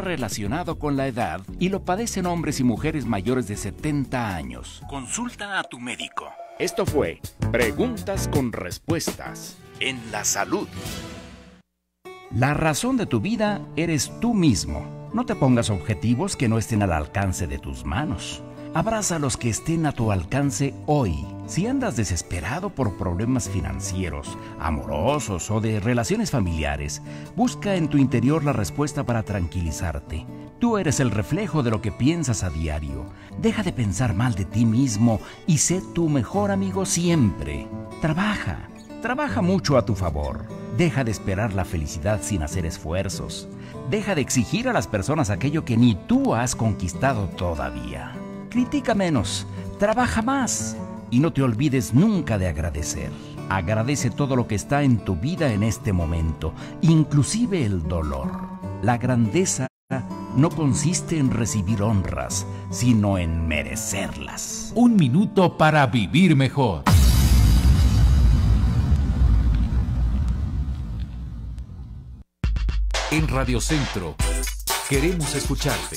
relacionado con la edad y lo padecen hombres y mujeres mayores de 70 años. Consulta a tu médico. Esto fue Preguntas con Respuestas en la Salud. La razón de tu vida eres tú mismo. No te pongas objetivos que no estén al alcance de tus manos. Abraza a los que estén a tu alcance hoy. Si andas desesperado por problemas financieros, amorosos o de relaciones familiares, busca en tu interior la respuesta para tranquilizarte. Tú eres el reflejo de lo que piensas a diario. Deja de pensar mal de ti mismo y sé tu mejor amigo siempre. Trabaja, trabaja mucho a tu favor. Deja de esperar la felicidad sin hacer esfuerzos. Deja de exigir a las personas aquello que ni tú has conquistado todavía critica menos, trabaja más y no te olvides nunca de agradecer. Agradece todo lo que está en tu vida en este momento, inclusive el dolor. La grandeza no consiste en recibir honras, sino en merecerlas. Un minuto para vivir mejor. En Radio Centro, queremos escucharte.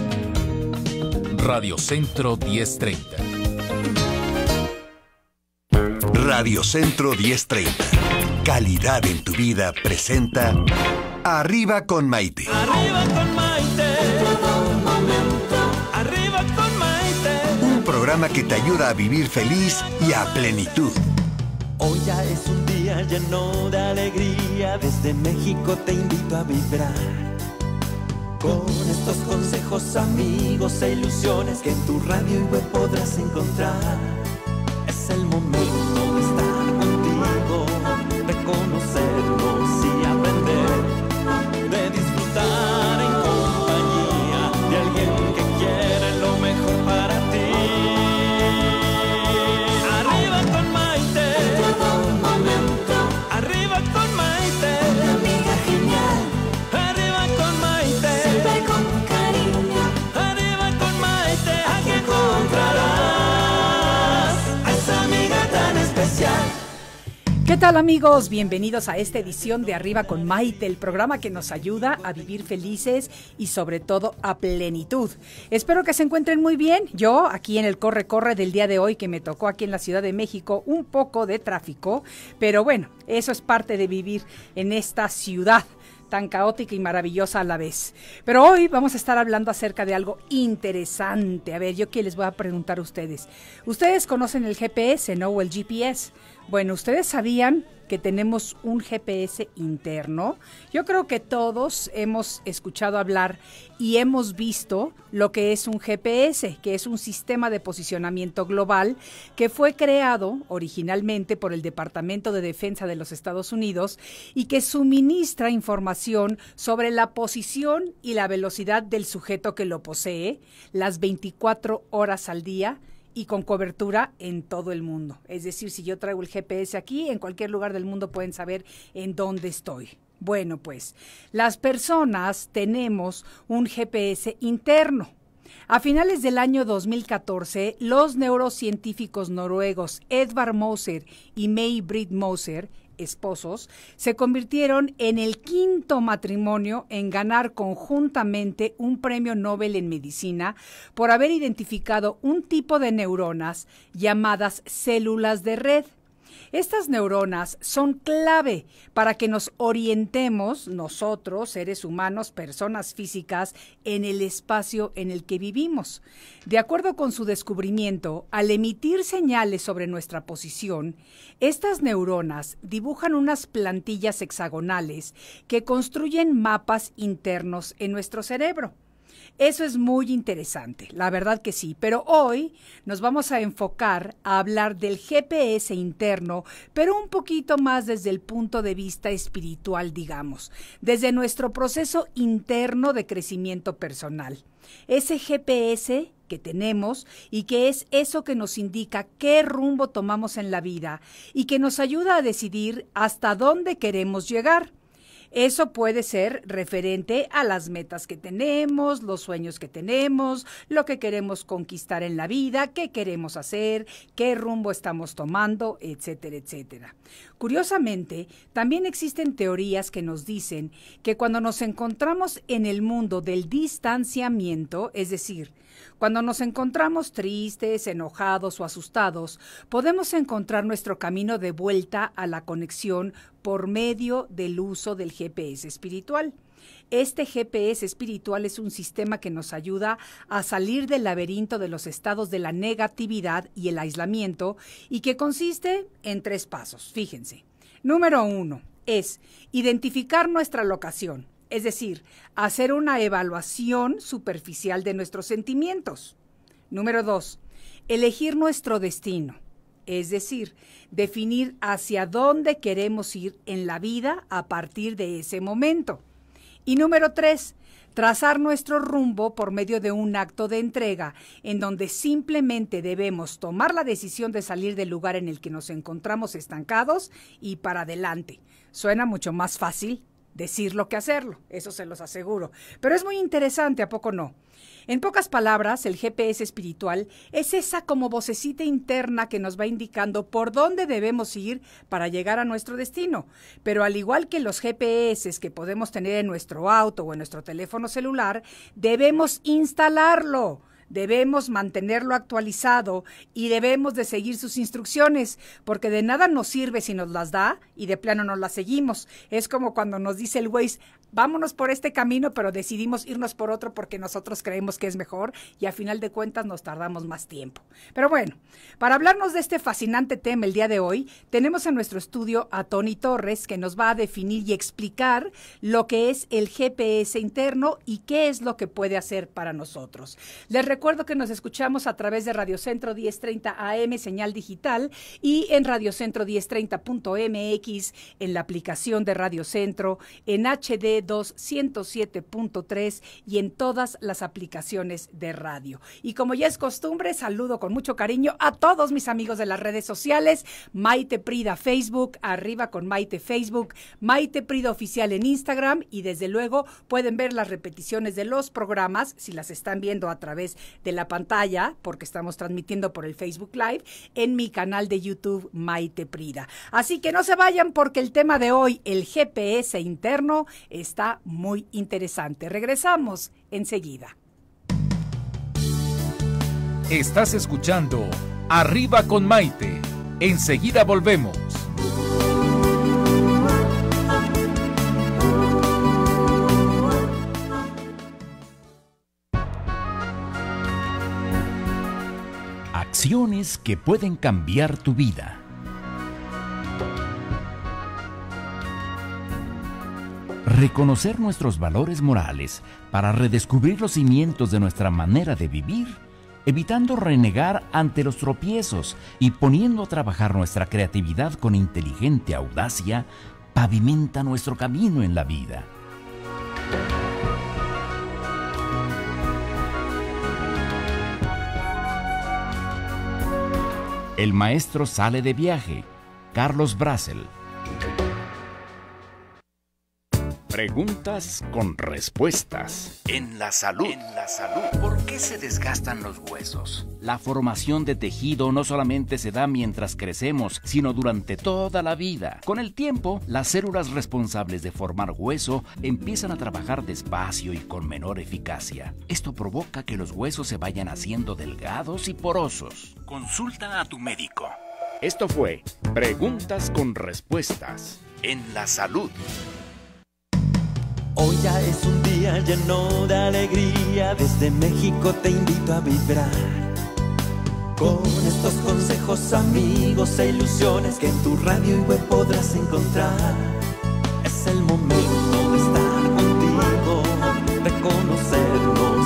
Radio Centro 1030. Radio Centro 1030. Calidad en tu vida presenta Arriba con Maite. Arriba con Maite. Un programa que te ayuda a vivir feliz y a plenitud. Hoy ya es un día lleno de alegría. Desde México te invito a vibrar. Con estos consejos amigos e ilusiones que en tu radio y web podrás encontrar. tal amigos? Bienvenidos a esta edición de Arriba con Maite, el programa que nos ayuda a vivir felices y sobre todo a plenitud. Espero que se encuentren muy bien. Yo aquí en el corre-corre del día de hoy que me tocó aquí en la Ciudad de México un poco de tráfico, pero bueno, eso es parte de vivir en esta ciudad tan caótica y maravillosa a la vez. Pero hoy vamos a estar hablando acerca de algo interesante. A ver, yo qué les voy a preguntar a ustedes. Ustedes conocen el GPS, ¿no? O el GPS. Bueno, ustedes sabían que tenemos un GPS interno. Yo creo que todos hemos escuchado hablar y hemos visto lo que es un GPS, que es un sistema de posicionamiento global que fue creado originalmente por el Departamento de Defensa de los Estados Unidos y que suministra información sobre la posición y la velocidad del sujeto que lo posee las 24 horas al día y con cobertura en todo el mundo. Es decir, si yo traigo el GPS aquí, en cualquier lugar del mundo pueden saber en dónde estoy. Bueno, pues las personas tenemos un GPS interno. A finales del año 2014, los neurocientíficos noruegos Edvard Moser y May Britt Moser esposos, se convirtieron en el quinto matrimonio en ganar conjuntamente un premio Nobel en medicina por haber identificado un tipo de neuronas llamadas células de red estas neuronas son clave para que nos orientemos nosotros, seres humanos, personas físicas, en el espacio en el que vivimos. De acuerdo con su descubrimiento, al emitir señales sobre nuestra posición, estas neuronas dibujan unas plantillas hexagonales que construyen mapas internos en nuestro cerebro. Eso es muy interesante, la verdad que sí, pero hoy nos vamos a enfocar a hablar del GPS interno, pero un poquito más desde el punto de vista espiritual, digamos, desde nuestro proceso interno de crecimiento personal. Ese GPS que tenemos y que es eso que nos indica qué rumbo tomamos en la vida y que nos ayuda a decidir hasta dónde queremos llegar. Eso puede ser referente a las metas que tenemos, los sueños que tenemos, lo que queremos conquistar en la vida, qué queremos hacer, qué rumbo estamos tomando, etcétera, etcétera. Curiosamente, también existen teorías que nos dicen que cuando nos encontramos en el mundo del distanciamiento, es decir, cuando nos encontramos tristes, enojados o asustados, podemos encontrar nuestro camino de vuelta a la conexión por medio del uso del GPS espiritual. Este GPS espiritual es un sistema que nos ayuda a salir del laberinto de los estados de la negatividad y el aislamiento y que consiste en tres pasos. Fíjense. Número uno es identificar nuestra locación. Es decir, hacer una evaluación superficial de nuestros sentimientos. Número dos, elegir nuestro destino. Es decir, definir hacia dónde queremos ir en la vida a partir de ese momento. Y número tres, trazar nuestro rumbo por medio de un acto de entrega, en donde simplemente debemos tomar la decisión de salir del lugar en el que nos encontramos estancados y para adelante. Suena mucho más fácil decirlo que hacerlo, eso se los aseguro. Pero es muy interesante, ¿a poco no? En pocas palabras, el GPS espiritual es esa como vocecita interna que nos va indicando por dónde debemos ir para llegar a nuestro destino. Pero al igual que los GPS que podemos tener en nuestro auto o en nuestro teléfono celular, debemos instalarlo debemos mantenerlo actualizado y debemos de seguir sus instrucciones, porque de nada nos sirve si nos las da y de plano no las seguimos. Es como cuando nos dice el Waze, vámonos por este camino, pero decidimos irnos por otro porque nosotros creemos que es mejor y a final de cuentas nos tardamos más tiempo. Pero bueno, para hablarnos de este fascinante tema el día de hoy, tenemos en nuestro estudio a Tony Torres que nos va a definir y explicar lo que es el GPS interno y qué es lo que puede hacer para nosotros. Les recuerdo que nos escuchamos a través de Radio Centro 1030 AM, señal digital, y en Radio Centro 1030.mx, en la aplicación de Radio Centro, en HD 207.3 y en todas las aplicaciones de radio. Y como ya es costumbre, saludo con mucho cariño a todos mis amigos de las redes sociales, Maite Prida Facebook, arriba con Maite Facebook, Maite Prida Oficial en Instagram y desde luego pueden ver las repeticiones de los programas si las están viendo a través de la pantalla, porque estamos transmitiendo por el Facebook Live, en mi canal de YouTube Maite Prida. Así que no se vayan porque el tema de hoy, el GPS interno, es está muy interesante. Regresamos enseguida. Estás escuchando Arriba con Maite. Enseguida volvemos. Acciones que pueden cambiar tu vida. Reconocer nuestros valores morales para redescubrir los cimientos de nuestra manera de vivir, evitando renegar ante los tropiezos y poniendo a trabajar nuestra creatividad con inteligente audacia, pavimenta nuestro camino en la vida. El maestro sale de viaje, Carlos Brassel. Preguntas con respuestas. En la salud. En la salud. ¿Por qué se desgastan los huesos? La formación de tejido no solamente se da mientras crecemos, sino durante toda la vida. Con el tiempo, las células responsables de formar hueso empiezan a trabajar despacio y con menor eficacia. Esto provoca que los huesos se vayan haciendo delgados y porosos. Consulta a tu médico. Esto fue Preguntas con respuestas. En la salud. Hoy ya es un día lleno de alegría, desde México te invito a vibrar. Con estos consejos, amigos e ilusiones que en tu radio y web podrás encontrar. Es el momento de estar contigo, de conocernos.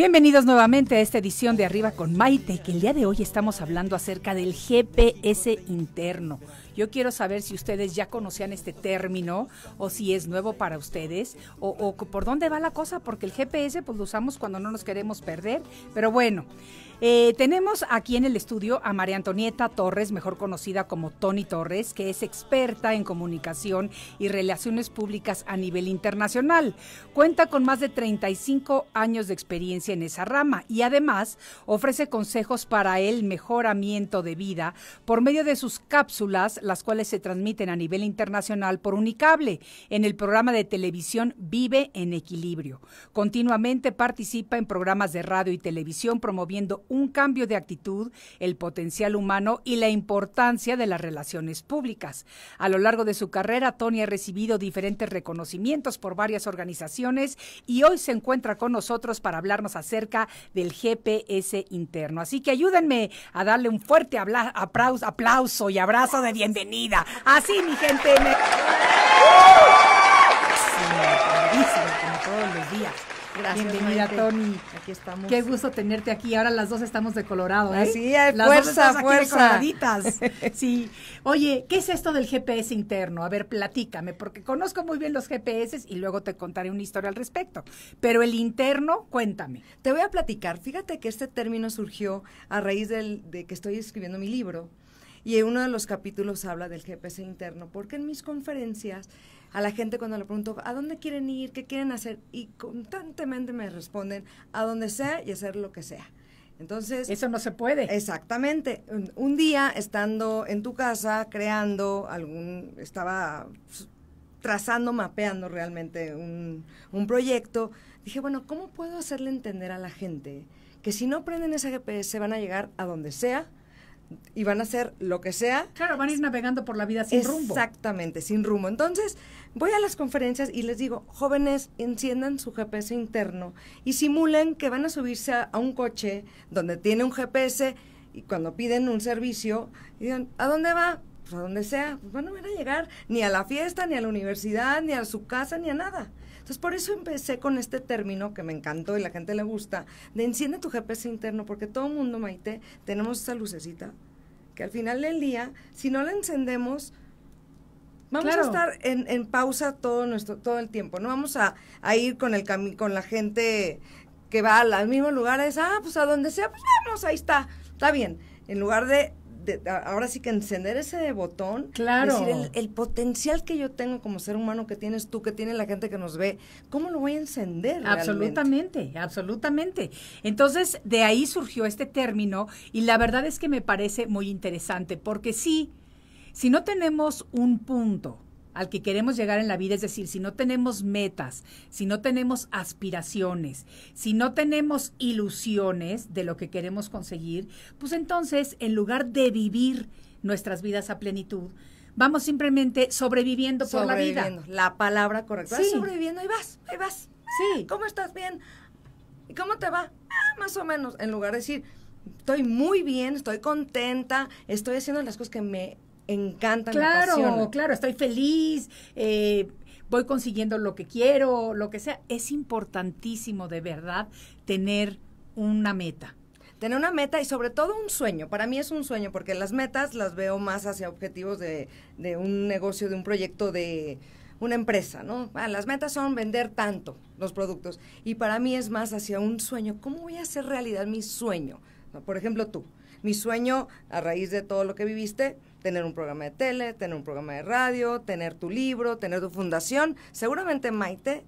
Bienvenidos nuevamente a esta edición de Arriba con Maite, que el día de hoy estamos hablando acerca del GPS interno. Yo quiero saber si ustedes ya conocían este término o si es nuevo para ustedes o, por dónde va la cosa, porque el GPS pues lo usamos cuando no nos queremos perder, pero bueno. Eh, tenemos aquí en el estudio a María Antonieta Torres, mejor conocida como Tony Torres, que es experta en comunicación y relaciones públicas a nivel internacional. Cuenta con más de 35 años de experiencia en esa rama y además ofrece consejos para el mejoramiento de vida por medio de sus cápsulas, las cuales se transmiten a nivel internacional por Unicable en el programa de televisión Vive en Equilibrio. Continuamente participa en programas de radio y televisión promoviendo un cambio de actitud, el potencial humano y la importancia de las relaciones públicas. A lo largo de su carrera, Tony ha recibido diferentes reconocimientos por varias organizaciones y hoy se encuentra con nosotros para hablarnos acerca del GPS interno. Así que ayúdenme a darle un fuerte aplauso, y abrazo de bienvenida. Así, mi gente. ¡Oh! todos los días. Gracias, Bienvenida, Tony. Aquí estamos. Qué gusto tenerte aquí. Ahora las dos estamos de Colorado, ¿eh? Sí, fuerza, fuerza. sí. Oye, ¿qué es esto del GPS interno? A ver, platícame, porque conozco muy bien los GPS y luego te contaré una historia al respecto. Pero el interno, cuéntame. Te voy a platicar. Fíjate que este término surgió a raíz de que estoy escribiendo mi libro y en uno de los capítulos habla del GPS interno, porque en mis conferencias a la gente cuando le pregunto, ¿a dónde quieren ir? ¿Qué quieren hacer? Y constantemente me responden, a donde sea y hacer lo que sea. Entonces... Eso no se puede. Exactamente. Un, día estando en tu casa, creando algún... Estaba trazando, mapeando realmente un, un proyecto, dije, bueno, ¿cómo puedo hacerle entender a la gente que si no prenden ese GPS van a llegar a donde sea y van a hacer lo que sea. Claro, van a ir navegando por la vida sin rumbo. Exactamente, sin rumbo. Entonces, voy a las conferencias y les digo, jóvenes, enciendan su GPS interno y simulen que van a subirse a, un coche donde tiene un GPS y cuando piden un servicio, y digan, ¿a dónde va? Pues a donde sea, pues van a llegar ni a la fiesta, ni a la universidad, ni a su casa, ni a nada. Entonces, por eso empecé con este término que me encantó y la gente le gusta, de enciende tu GPS interno, porque todo el mundo, Maite, tenemos esa lucecita que al final del día, si no la encendemos, Vamos a estar en, pausa todo nuestro todo el tiempo, no vamos a, ir con el camino con la gente que va al mismo lugar, lugares, ah, pues a donde sea, pues vamos, ahí está, está bien. En lugar de ahora sí que encender ese botón, claro. decir el, potencial que yo tengo como ser humano que tienes tú, que tiene la gente que nos ve, ¿cómo lo voy a encender? Absolutamente, absolutamente. Entonces, de ahí surgió este término y la verdad es que me parece muy interesante, porque sí, si no tenemos un punto, al que queremos llegar en la vida, es decir, si no tenemos metas, si no tenemos aspiraciones, si no tenemos ilusiones de lo que queremos conseguir, pues entonces en lugar de vivir nuestras vidas a plenitud, vamos simplemente sobreviviendo, por la vida. La palabra correcta. Sí. sobreviviendo y vas, ahí vas. Sí. Ah, ¿Cómo estás? Bien. ¿Y cómo te va? Ah, más o menos. En lugar de decir, estoy muy bien, estoy contenta, estoy haciendo las cosas que me encanta. Claro, claro, estoy feliz, eh, voy consiguiendo lo que quiero, lo que sea. Es importantísimo de verdad tener una meta tener una meta y sobre todo un sueño. Para mí es un sueño porque las metas las veo más hacia objetivos de, un negocio, de un proyecto, de una empresa, ¿no? Ah, las metas son vender tanto los productos y para mí es más hacia un sueño. ¿Cómo voy a hacer realidad mi sueño? Por ejemplo, tú, mi sueño a raíz de todo lo que viviste tener un programa de tele, tener un programa de radio, tener tu libro, tener tu fundación. Seguramente Maite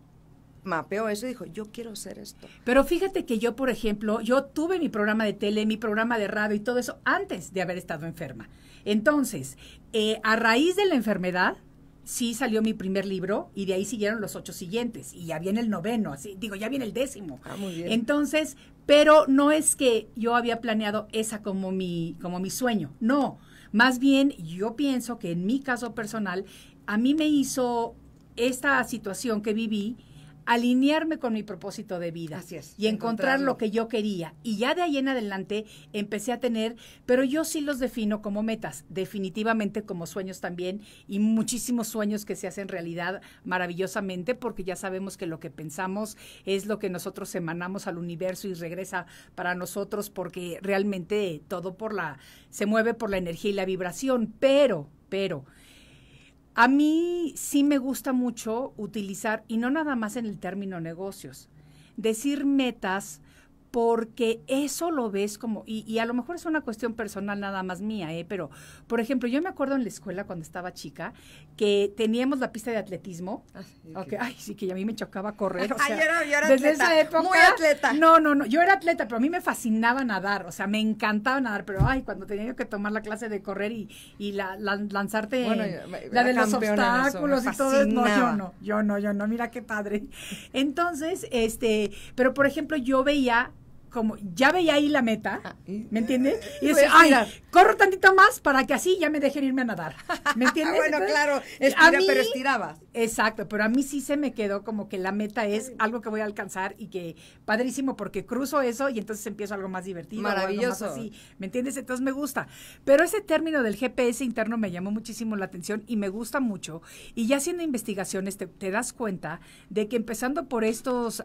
mapeó eso y dijo, yo quiero hacer esto. Pero fíjate que yo, por ejemplo, yo tuve mi programa de tele, mi programa de radio y todo eso antes de haber estado enferma. Entonces, eh, a raíz de la enfermedad, sí salió mi primer libro y de ahí siguieron los ocho siguientes y ya viene el noveno, así digo, ya viene el décimo. Ah, muy bien. Entonces, pero no es que yo había planeado esa como mi como mi sueño, no. Más bien, yo pienso que en mi caso personal, a mí me hizo esta situación que viví, alinearme con mi propósito de vida y encontrar lo que yo quería. Y ya de ahí en adelante empecé a tener, pero yo sí los defino como metas, definitivamente como sueños también y muchísimos sueños que se hacen realidad maravillosamente porque ya sabemos que lo que pensamos es lo que nosotros emanamos al universo y regresa para nosotros porque realmente todo por la se mueve por la energía y la vibración, pero pero a mí sí me gusta mucho utilizar, y no nada más en el término negocios, decir metas porque eso lo ves como, y, a lo mejor es una cuestión personal nada más mía, ¿eh? pero por ejemplo, yo me acuerdo en la escuela cuando estaba chica que teníamos la pista de atletismo, ah, ay, sí que a mí me chocaba correr, yo era, desde esa época, muy atleta. No, no, no, yo era atleta, pero a mí me fascinaba nadar, o sea, me encantaba nadar, pero ay, cuando tenía que tomar la clase de correr y, la, lanzarte, la de los obstáculos y todo, eso, no, yo no, yo no, yo no, mira qué padre. Entonces, este, pero por ejemplo, yo veía como ya veía ahí la meta, ah, ¿me entiendes? Eh, y eh, dice, pues, ay, corro tantito más para que así ya me dejen irme a nadar. ¿Me entiendes? bueno, claro, estira, pero estiraba. Exacto, pero a mí sí se me quedó como que la meta es algo que voy a alcanzar y que padrísimo porque cruzo eso y entonces empiezo algo más divertido. Maravilloso. Algo así, ¿Me entiendes? Entonces me gusta. Pero ese término del GPS interno me llamó muchísimo la atención y me gusta mucho. Y ya haciendo investigaciones te, das cuenta de que empezando por estos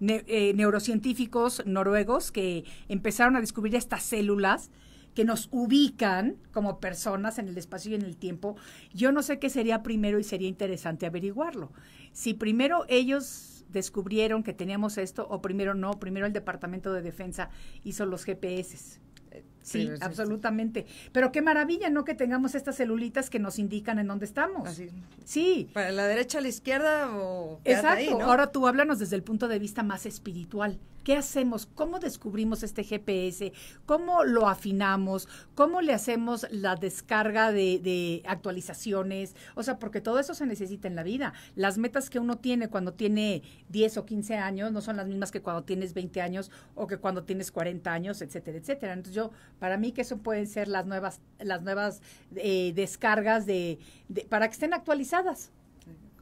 eh, neurocientíficos, noruegos que empezaron a descubrir estas células que nos ubican como personas en el espacio y en el tiempo. Yo no sé qué sería primero y sería interesante averiguarlo. Si primero ellos descubrieron que teníamos esto o primero no, primero el Departamento de Defensa hizo los GPS. Sí, absolutamente. Pero qué maravilla, ¿no? Que tengamos estas celulitas que nos indican en dónde estamos. Sí. Para la derecha, la izquierda o... Exacto. Ahora tú háblanos desde el punto de vista más espiritual. ¿Qué hacemos? ¿Cómo descubrimos este GPS? ¿Cómo lo afinamos? ¿Cómo le hacemos la descarga de, actualizaciones? O sea, porque todo eso se necesita en la vida. Las metas que uno tiene cuando tiene 10 o 15 años no son las mismas que cuando tienes 20 años o que cuando tienes 40 años, etcétera, etcétera. Entonces yo, para mí que eso pueden ser las nuevas, las nuevas eh, descargas de, para que estén actualizadas.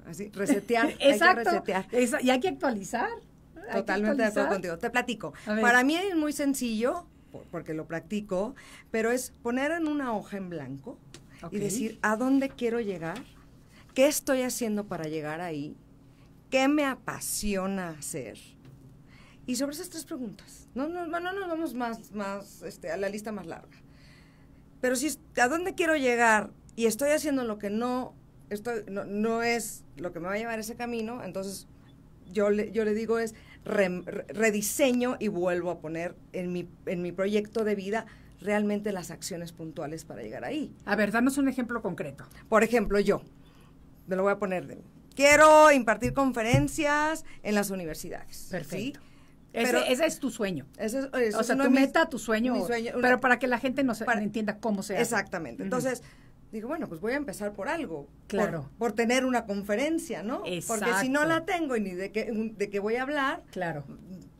Así, resetear. Exacto. Hay y hay que actualizar. Totalmente de acuerdo contigo. Te platico. Para mí es muy sencillo, porque lo practico, pero es poner en una hoja en blanco y decir a dónde quiero llegar, qué estoy haciendo para llegar ahí, qué me apasiona hacer. Y sobre esas tres preguntas. No, no, no, vamos más, más este, a la lista más larga. Pero si a dónde quiero llegar y estoy haciendo lo que no, estoy, no, es lo que me va a llevar ese camino, entonces yo le, yo le digo es, rediseño y vuelvo a poner en mi, en mi proyecto de vida realmente las acciones puntuales para llegar ahí. A ver, danos un ejemplo concreto. Por ejemplo, yo, me lo voy a poner de... Quiero impartir conferencias en las universidades. Perfecto. ese, es tu sueño. es, o sea, tu meta, tu sueño. pero para que la gente no se, entienda cómo se hace. Exactamente. Entonces, Digo, bueno, pues voy a empezar por algo. Claro. Por, tener una conferencia, ¿no? Porque si no la tengo y ni de qué, de qué voy a hablar, claro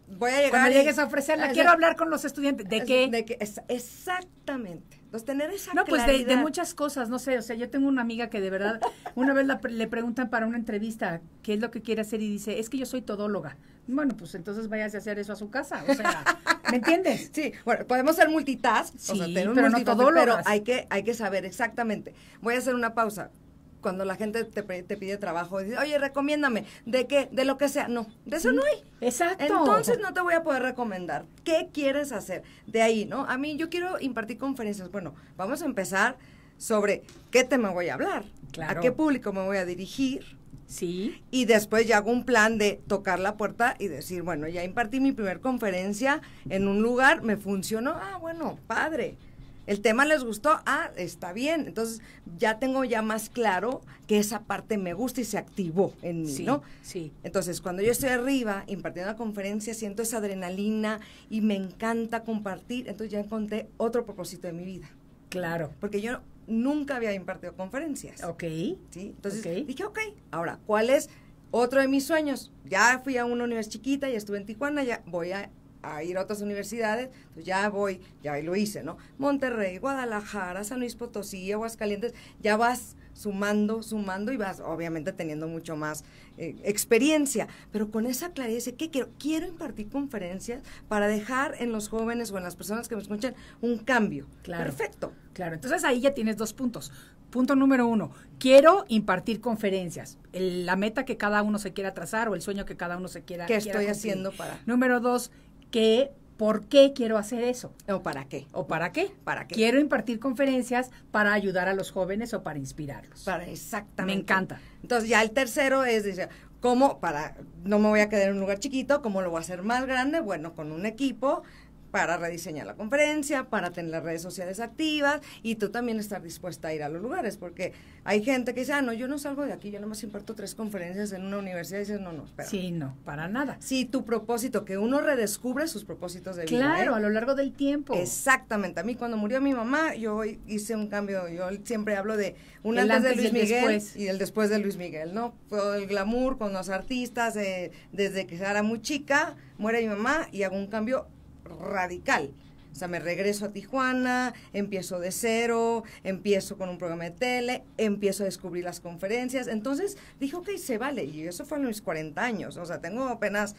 voy a llegar. Cuando llegues a ofrecerla, quiero hablar con los estudiantes. ¿De qué? exactamente. los tener esa No, pues de, muchas cosas, no sé. O sea, yo tengo una amiga que de verdad, una vez le preguntan para una entrevista qué es lo que quiere hacer y dice, es que yo soy todóloga. Bueno, pues entonces vayas a hacer eso a su casa. ¿me entiendes? Sí, bueno, podemos ser multitask, sí, pero, no pero hay que, hay que saber exactamente. Voy a hacer una pausa cuando la gente te, pide trabajo, dice, oye, recomiéndame, ¿de qué? De lo que sea. No, de eso no hay. Exacto. Entonces no te voy a poder recomendar. ¿Qué quieres hacer? De ahí, ¿no? A mí yo quiero impartir conferencias. Bueno, vamos a empezar sobre qué tema voy a hablar, claro. a qué público me voy a dirigir. Sí. Y después ya hago un plan de tocar la puerta y decir, bueno, ya impartí mi primer conferencia en un lugar, me funcionó, ah, bueno, padre el tema les gustó, ah, está bien. Entonces ya tengo ya más claro que esa parte me gusta y se activó en mí, ¿no? Sí. Entonces cuando yo estoy arriba impartiendo la conferencia siento esa adrenalina y me encanta compartir. Entonces ya encontré otro propósito de mi vida. Claro. Porque yo nunca había impartido conferencias. Ok. Sí. Entonces dije, ok, ahora, ¿cuál es otro de mis sueños? Ya fui a una universidad chiquita, ya estuve en Tijuana, ya voy a a ir a otras universidades, pues ya voy, ya lo hice, ¿no? Monterrey, Guadalajara, San Luis Potosí, Aguascalientes, ya vas sumando, sumando y vas obviamente teniendo mucho más eh, experiencia, pero con esa claridad, ¿qué quiero? Quiero impartir conferencias para dejar en los jóvenes o en las personas que me escuchan un cambio. Claro. Perfecto. Claro, entonces ahí ya tienes dos puntos. Punto número uno, quiero impartir conferencias. la meta que cada uno se quiera trazar o el sueño que cada uno se quiera. que estoy haciendo para? Número dos, que por qué quiero hacer eso. O para qué. O para qué. Para qué. Quiero impartir conferencias para ayudar a los jóvenes o para inspirarlos. Para exactamente. Me encanta. Entonces ya el tercero es ¿cómo para no me voy a quedar en un lugar chiquito? ¿Cómo lo voy a hacer más grande? Bueno, con un equipo para rediseñar la conferencia, para tener las redes sociales activas y tú también estar dispuesta a ir a los lugares, porque hay gente que dice, ah, no, yo no salgo de aquí, yo nomás imparto tres conferencias en una universidad y dices, no, no, espera. Sí, no, para nada. Sí, tu propósito, que uno redescubre sus propósitos de vida. Claro, ¿eh? a lo largo del tiempo. Exactamente, a mí cuando murió mi mamá, yo hice un cambio, yo siempre hablo de un antes, de Luis Miguel y el después de Luis Miguel, ¿no? Todo el glamour con los artistas, eh, desde que era muy chica, muere mi mamá y hago un cambio radical. O sea, me regreso a Tijuana, empiezo de cero, empiezo con un programa de tele, empiezo a descubrir las conferencias. Entonces dije, ok, se vale. Y eso fue a mis 40 años. O sea, tengo apenas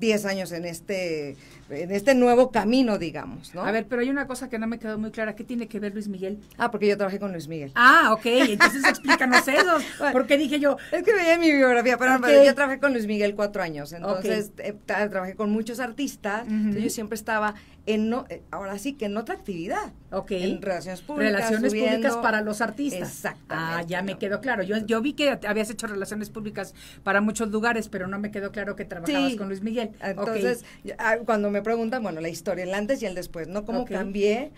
10 años en este en este nuevo camino, digamos, ¿no? A ver, pero hay una cosa que no me quedó muy clara. ¿Qué tiene que ver Luis Miguel? Ah, porque yo trabajé con Luis Miguel. Ah, ok. Entonces explícanos eso. porque dije yo... Es que veía mi biografía, pero, yo trabajé con Luis Miguel cuatro años. Entonces eh, trabajé con muchos artistas. Entonces yo siempre estaba en no, eh, ahora sí que en otra actividad. Ok. En relaciones públicas. Relaciones públicas para los artistas. Exactamente. Ah, ya me quedó claro. Yo, yo vi que habías hecho relaciones públicas para muchos lugares, pero no me quedó claro que trabajabas con Luis Miguel. Entonces, ah, cuando me pregunta bueno, la historia, el antes y el después, ¿no? Cómo cambié,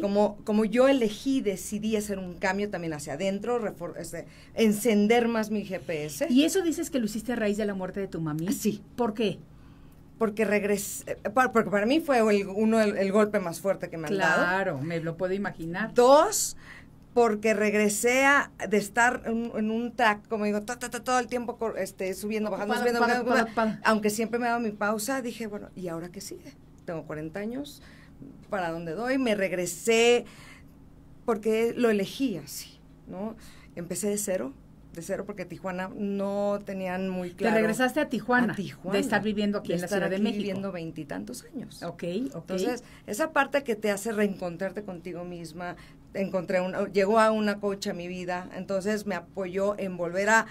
como como yo elegí, decidí hacer un cambio también hacia adentro, este, encender más mi GPS. ¿Y eso dices que lo hiciste a raíz de la muerte de tu mami? Ah, sí. ¿Por qué? porque regresé, eh, porque para mí fue uno el, golpe más fuerte que me han dado. Claro, me lo puedo imaginar. Dos, porque regresé a, de estar en, un track, como digo, todo el tiempo este, subiendo, bajando, subiendo, bajando aunque siempre me daba mi pausa, dije, bueno, ¿y ahora qué sigue? Tengo 40 años, ¿para dónde doy? Me regresé porque lo elegí así, ¿no? Empecé de cero, de cero porque Tijuana no tenían muy claro. Te regresaste a Tijuana, de estar viviendo aquí en la Ciudad de México. viviendo veintitantos años. Ok, ok. Entonces, esa parte que te hace reencontrarte contigo misma, encontré una, llegó a una coach a mi vida, entonces me apoyó en volver a,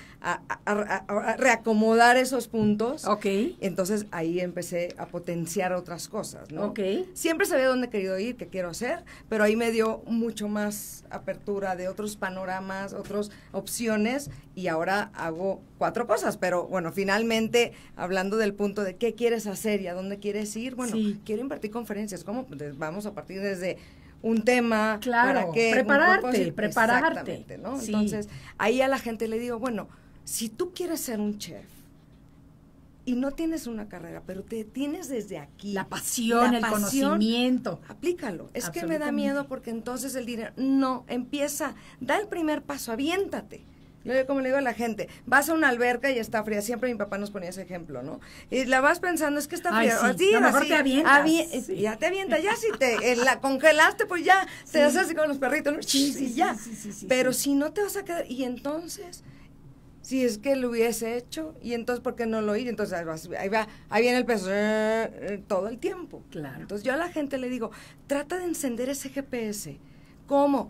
reacomodar esos puntos. Ok. Entonces ahí empecé a potenciar otras cosas, ¿no? Ok. Siempre sabía dónde he querido ir, qué quiero hacer, pero ahí me dio mucho más apertura de otros panoramas, otras opciones, y ahora hago cuatro cosas, pero bueno, finalmente, hablando del punto de qué quieres hacer y a dónde quieres ir, bueno, quiero invertir conferencias, ¿cómo? Pues, vamos a partir desde un tema, para que prepararte, prepararte, Entonces, ahí a la gente le digo, bueno, si tú quieres ser un chef y no tienes una carrera, pero te tienes desde aquí la pasión, el conocimiento, aplícalo. Es que me da miedo porque entonces el dinero no empieza, da el primer paso, aviéntate como le digo a la gente, vas a una alberca y está fría. Siempre mi papá nos ponía ese ejemplo, ¿no? Y la vas pensando, es que está fría. Ah, mejor te Ya te avienta, ya si te eh, la congelaste, pues ya te haces así con los perritos, ¿no? sí, ya. Pero si no te vas a quedar, y entonces si es que lo hubiese hecho y entonces por qué no lo ir entonces ahí, va, ahí, va, ahí viene el peso eh, eh, todo el tiempo claro entonces yo a la gente le digo trata de encender ese GPS cómo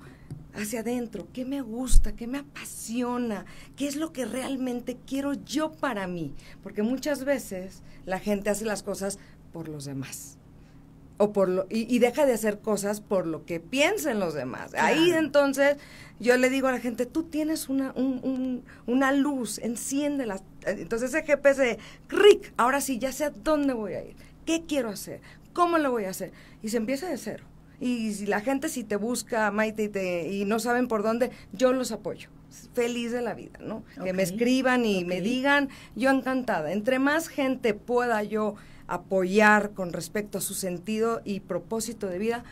hacia adentro, qué me gusta, qué me apasiona, qué es lo que realmente quiero yo para mí. Porque muchas veces la gente hace las cosas por los demás. O por y, deja de hacer cosas por lo que piensen los demás. Ahí entonces yo le digo a la gente, tú tienes una, una luz, enciéndela. Entonces ese GPS, cric, ahora sí, ya sé a dónde voy a ir, qué quiero hacer, cómo lo voy a hacer. Y se empieza de cero. Y si la gente si te busca, Maite, y, te, y no saben por dónde, yo los apoyo. Feliz de la vida, ¿no? Que me escriban y me digan, yo encantada. Entre más gente pueda yo apoyar con respecto a su sentido y propósito de vida,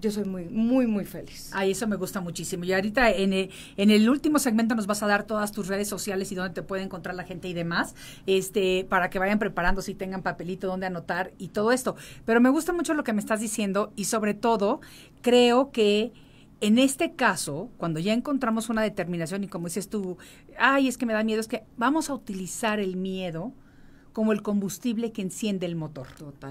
yo soy muy, muy, muy feliz. Ay, eso me gusta muchísimo. Y ahorita en el, último segmento nos vas a dar todas tus redes sociales y dónde te puede encontrar la gente y demás, este, para que vayan preparando si tengan papelito, donde anotar y todo esto. Pero me gusta mucho lo que me estás diciendo y sobre todo creo que... En este caso, cuando ya encontramos una determinación y como dices tú, ay, es que me da miedo, es que vamos a utilizar el miedo como el combustible que enciende el motor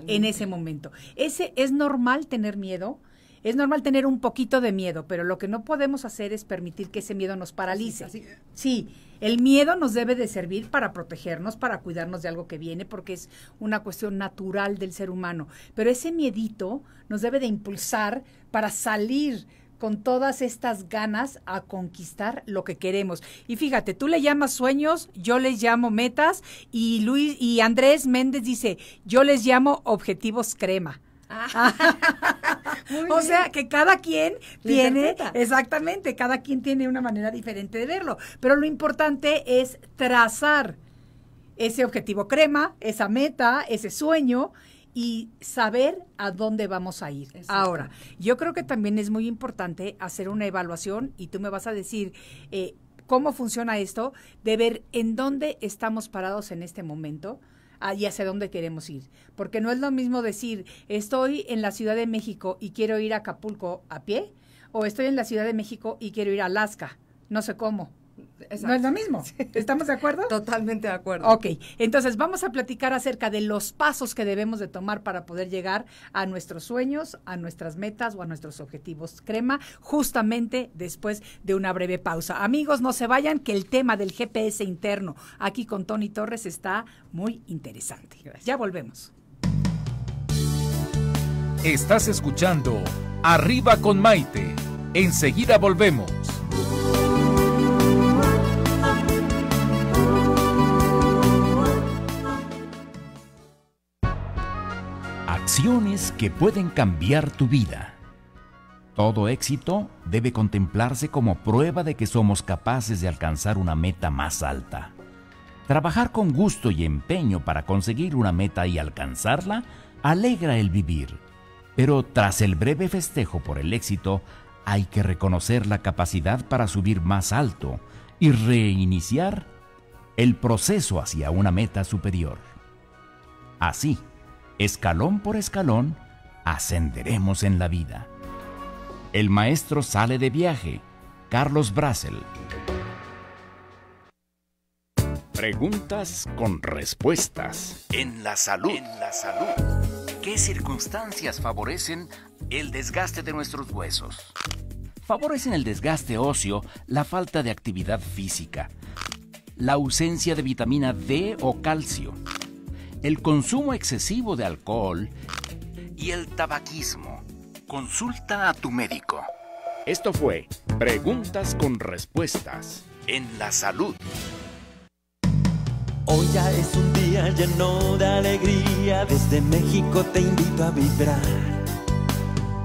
en ese momento. Ese es normal tener miedo, es normal tener un poquito de miedo, pero lo que no podemos hacer es permitir que ese miedo nos paralice. Sí, el miedo nos debe de servir para protegernos, para cuidarnos de algo que viene, porque es una cuestión natural del ser humano. Pero ese miedito nos debe de impulsar para salir con todas estas ganas a conquistar lo que queremos. Y fíjate, tú le llamas sueños, yo les llamo metas y Luis y Andrés Méndez dice, "Yo les llamo objetivos crema." Ah. o sea que cada quien tiene, exactamente, cada quien tiene una manera diferente de verlo, pero lo importante es trazar ese objetivo crema, esa meta, ese sueño y saber a dónde vamos a ir. Ahora, yo creo que también es muy importante hacer una evaluación y tú me vas a decir eh, cómo funciona esto, de ver en dónde estamos parados en este momento y hacia dónde queremos ir. Porque no es lo mismo decir, estoy en la Ciudad de México y quiero ir a Acapulco a pie, o estoy en la Ciudad de México y quiero ir a Alaska, no sé cómo, no es lo mismo. ¿Estamos de acuerdo? Totalmente de acuerdo. Ok, entonces vamos a platicar acerca de los pasos que debemos de tomar para poder llegar a nuestros sueños, a nuestras metas o a nuestros objetivos crema, justamente después de una breve pausa. Amigos, no se vayan, que el tema del GPS interno aquí con Tony Torres está muy interesante. Ya volvemos. Estás escuchando Arriba con Maite. Enseguida volvemos. que pueden cambiar tu vida. Todo éxito debe contemplarse como prueba de que somos capaces de alcanzar una meta más alta. Trabajar con gusto y empeño para conseguir una meta y alcanzarla alegra el vivir, pero tras el breve festejo por el éxito hay que reconocer la capacidad para subir más alto y reiniciar el proceso hacia una meta superior. Así, Escalón por escalón, ascenderemos en la vida. El maestro sale de viaje. Carlos Brasel. Preguntas con respuestas. En la salud. En la salud. ¿Qué circunstancias favorecen el desgaste de nuestros huesos? Favorecen el desgaste óseo, la falta de actividad física, la ausencia de vitamina D o calcio, el consumo excesivo de alcohol y el tabaquismo. Consulta a tu médico. Esto fue Preguntas con Respuestas en la Salud. Hoy ya es un día lleno de alegría, desde México te invito a vibrar.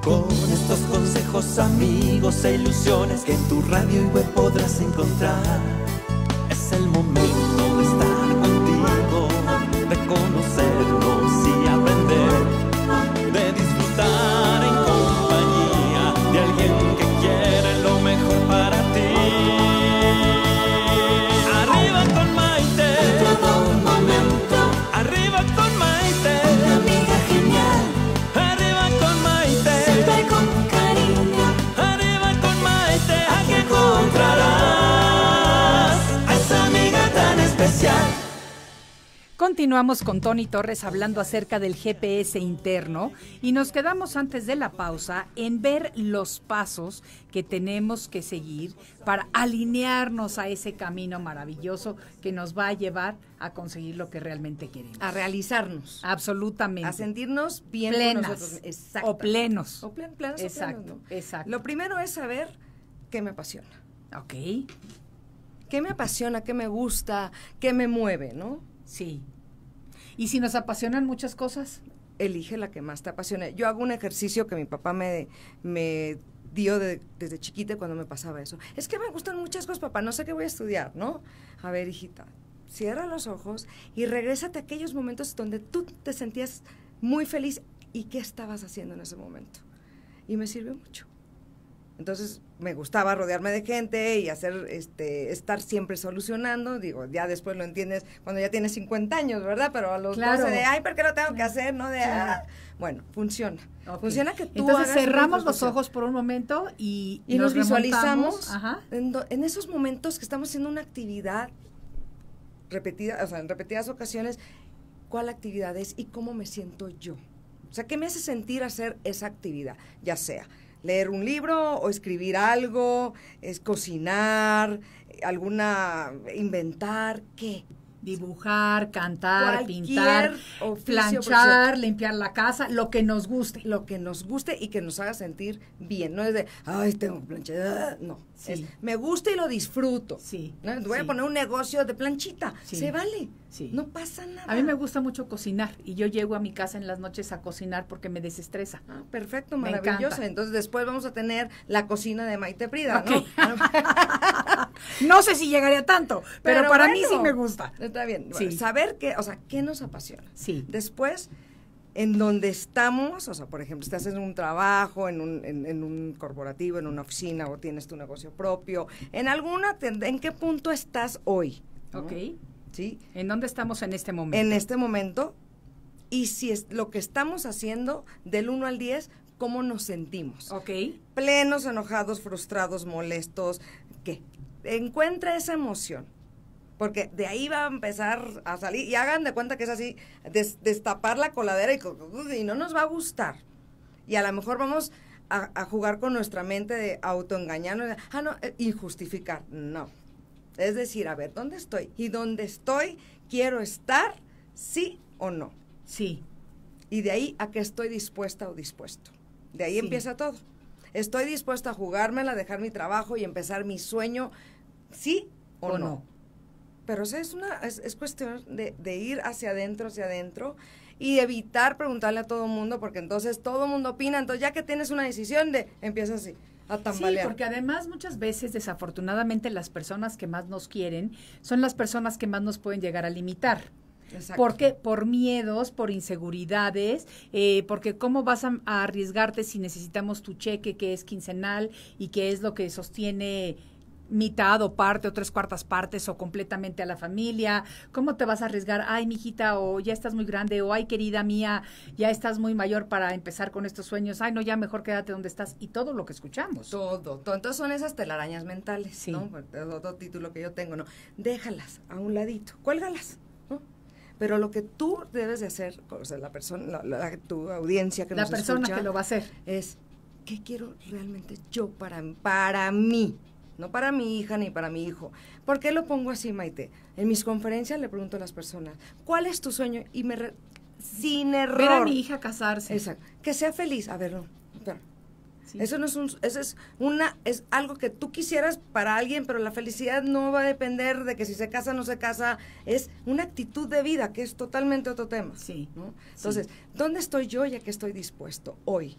Con estos consejos, amigos e ilusiones que en tu radio y web podrás encontrar. Es el momento de estar como céu. continuamos con Tony Torres hablando acerca del GPS interno y nos quedamos antes de la pausa en ver los pasos que tenemos que seguir para alinearnos a ese camino maravilloso que nos va a llevar a conseguir lo que realmente queremos. A realizarnos. Absolutamente. A sentirnos bien plenas. Exacto. O plenos. O plenos. Exacto. Exacto. Lo primero es saber qué me apasiona. Ok. ¿Qué me apasiona? ¿Qué me gusta? ¿Qué me mueve? ¿No? Sí. Y si nos apasionan muchas cosas. Elige la que más te apasione. Yo hago un ejercicio que mi papá me, me dio desde chiquita cuando me pasaba eso. Es que me gustan muchas cosas, papá, no sé qué voy a estudiar, ¿no? A ver, hijita, cierra los ojos y regrésate a aquellos momentos donde tú te sentías muy feliz y qué estabas haciendo en ese momento. Y me sirvió mucho. Entonces me gustaba rodearme de gente y hacer, este, estar siempre solucionando. Digo, ya después lo entiendes cuando ya tienes 50 años, ¿verdad? Pero a los claro. de, ay, ¿por qué lo tengo que hacer? No de, ah". bueno, funciona. Funciona que tú Entonces cerramos los ojos por un momento y, nos, visualizamos En, en esos momentos que estamos haciendo una actividad repetida, o sea, en repetidas ocasiones, cuál actividad es y cómo me siento yo. O sea, ¿qué me hace sentir hacer esa actividad? Ya sea leer un libro o escribir algo, es cocinar, alguna inventar, ¿qué? dibujar, cantar, pintar, planchar, limpiar la casa, lo que nos guste. Lo que nos guste y que nos haga sentir bien. No es de, ay, tengo planchada. Ah, no. me gusta y lo disfruto. Sí. Voy a poner un negocio de planchita. Se vale. No pasa nada. A mí me gusta mucho cocinar y yo llego a mi casa en las noches a cocinar porque me desestresa. Ah, perfecto, maravilloso. Entonces después vamos a tener la cocina de Maite Prida, ¿no? No sé si llegaría tanto, pero, para mí sí me gusta. Está bien. Saber qué, o sea, qué nos apasiona. Sí. Después, en donde estamos, o sea, por ejemplo, estás en un trabajo, en un, en, un corporativo, en una oficina, o tienes tu negocio propio, en alguna, ¿en qué punto estás hoy? Ok. ¿Sí? ¿En dónde estamos en este momento? En este momento. Y si es lo que estamos haciendo del 1 al 10, ¿cómo nos sentimos? Ok. Plenos, enojados, frustrados, molestos, ¿qué? encuentra esa emoción, porque de ahí va a empezar a salir y hagan de cuenta que es así, destapar la coladera y, no nos va a gustar. Y a lo mejor vamos a, jugar con nuestra mente de autoengañarnos, ah, no, eh, injustificar, no. Es decir, a ver, ¿dónde estoy? Y dónde estoy, quiero estar, sí o no. Sí. Y de ahí a qué estoy dispuesta o dispuesto. De ahí empieza todo. Estoy dispuesta a jugármela, dejar mi trabajo y empezar mi sueño, sí o, no. Pero es una es, cuestión de, ir hacia adentro, hacia adentro y evitar preguntarle a todo el mundo porque entonces todo el mundo opina, entonces ya que tienes una decisión de empieza así. A tambalear. Sí, porque además muchas veces desafortunadamente las personas que más nos quieren son las personas que más nos pueden llegar a limitar. Exacto. Porque por miedos, por inseguridades, eh, porque cómo vas a, a, arriesgarte si necesitamos tu cheque que es quincenal y que es lo que sostiene mitad o parte o tres cuartas partes o completamente a la familia? ¿Cómo te vas a arriesgar? Ay, mijita, o ya estás muy grande, o ay, querida mía, ya estás muy mayor para empezar con estos sueños. Ay, no, ya mejor quédate donde estás. Y todo lo que escuchamos. Todo, Entonces son esas telarañas mentales, sí. ¿no? título que yo tengo, ¿no? Déjalas a un ladito, cuélgalas pero lo que tú debes de hacer, o sea, la persona, tu audiencia que nos La persona que lo va a hacer. Es, ¿qué quiero realmente yo para, para mí? no para mi hija ni para mi hijo. ¿Por qué lo pongo así, Maite? En mis conferencias le pregunto a las personas, ¿cuál es tu sueño? Y me... Re, sin error. a mi hija casarse. Exacto. Que sea feliz. A ver, no. Eso no es un, eso es una, es algo que tú quisieras para alguien, pero la felicidad no va a depender de que si se casa o no se casa, es una actitud de vida que es totalmente otro tema. Sí. Entonces, ¿dónde estoy yo ya que estoy dispuesto hoy?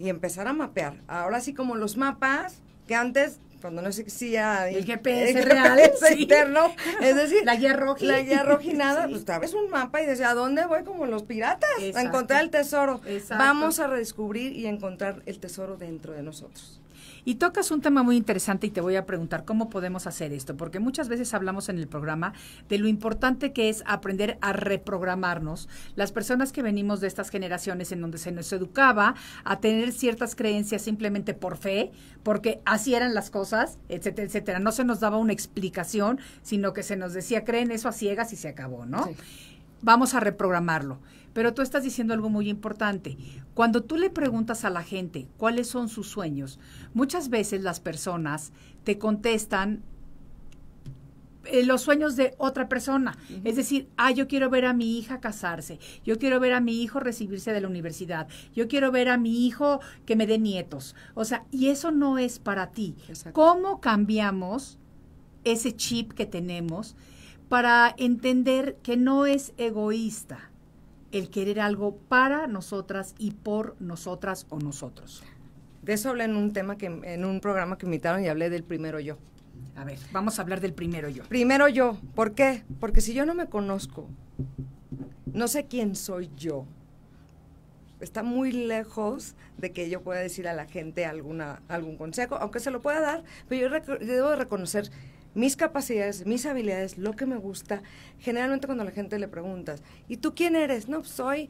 Y empezar a mapear. Ahora sí como los mapas que antes cuando no existía el GPS, el GPS real, interno, es decir, la guía roja, la guía rojinada, pues traves un mapa y desde ¿a dónde voy como los piratas? A encontrar el tesoro. Vamos a redescubrir y encontrar el tesoro dentro de nosotros. Y tocas un tema muy interesante y te voy a preguntar cómo podemos hacer esto, porque muchas veces hablamos en el programa de lo importante que es aprender a reprogramarnos, las personas que venimos de estas generaciones en donde se nos educaba a tener ciertas creencias simplemente por fe, porque así eran las cosas, etcétera, etcétera. No se nos daba una explicación, sino que se nos decía, creen eso a ciegas y se acabó, ¿no? vamos a reprogramarlo. Pero tú estás diciendo algo muy importante. Cuando tú le preguntas a la gente cuáles son sus sueños, muchas veces las personas te contestan eh, los sueños de otra persona. Es decir, ah, yo quiero ver a mi hija casarse, yo quiero ver a mi hijo recibirse de la universidad, yo quiero ver a mi hijo que me dé nietos. O sea, y eso no es para ti. ¿Cómo cambiamos ese chip que tenemos para entender que no es egoísta el querer algo para nosotras y por nosotras o nosotros. De eso hablé en un tema que en un programa que invitaron y hablé del primero yo. A ver, vamos a hablar del primero yo. Primero yo, ¿por qué? Porque si yo no me conozco, no sé quién soy yo. Está muy lejos de que yo pueda decir a la gente alguna algún consejo, aunque se lo pueda dar, pero yo, yo debo reconocer mis capacidades, mis habilidades, lo que me gusta. Generalmente cuando la gente le preguntas, ¿y tú quién eres? No, pues, soy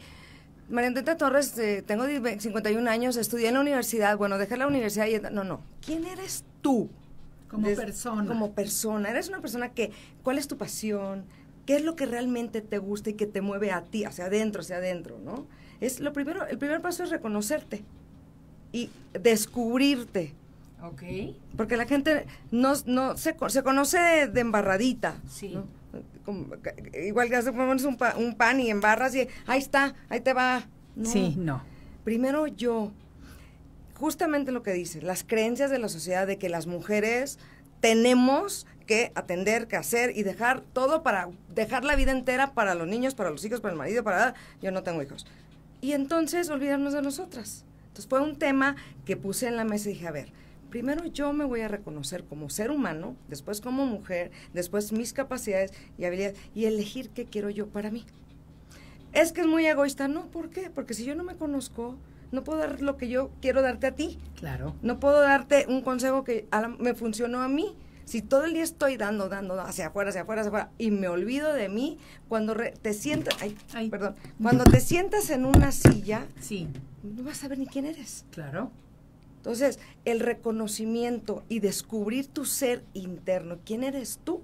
María Torres, eh, tengo 51 años, estudié en la universidad, bueno, dejé la universidad y... No, no, ¿quién eres tú? Como persona. Como persona, eres una persona que, ¿cuál es tu pasión? ¿Qué es lo que realmente te gusta y que te mueve a ti, hacia adentro, hacia adentro, ¿no? Es lo primero, el primer paso es reconocerte y descubrirte Okay, Porque la gente no, se, conoce de, embarradita. Sí. igual que hace un, pan y embarras y ahí está, ahí te va. Sí, no. Primero yo, justamente lo que dice, las creencias de la sociedad de que las mujeres tenemos que atender, que hacer y dejar todo para dejar la vida entera para los niños, para los hijos, para el marido, para yo no tengo hijos. Y entonces olvidarnos de nosotras. Entonces fue un tema que puse en la mesa y dije, a ver, primero yo me voy a reconocer como ser humano, después como mujer, después mis capacidades y habilidades y elegir qué quiero yo para mí. Es que es muy egoísta, no, ¿por qué? Porque si yo no me conozco, no puedo dar lo que yo quiero darte a ti. Claro. No puedo darte un consejo que me funcionó a mí. Si todo el día estoy dando, dando, hacia afuera, hacia afuera, hacia afuera, y me olvido de mí, cuando te sientas, perdón, cuando te sientas en una silla, no vas a ver ni quién eres. Claro. Entonces, el reconocimiento y descubrir tu ser interno, quién eres tú,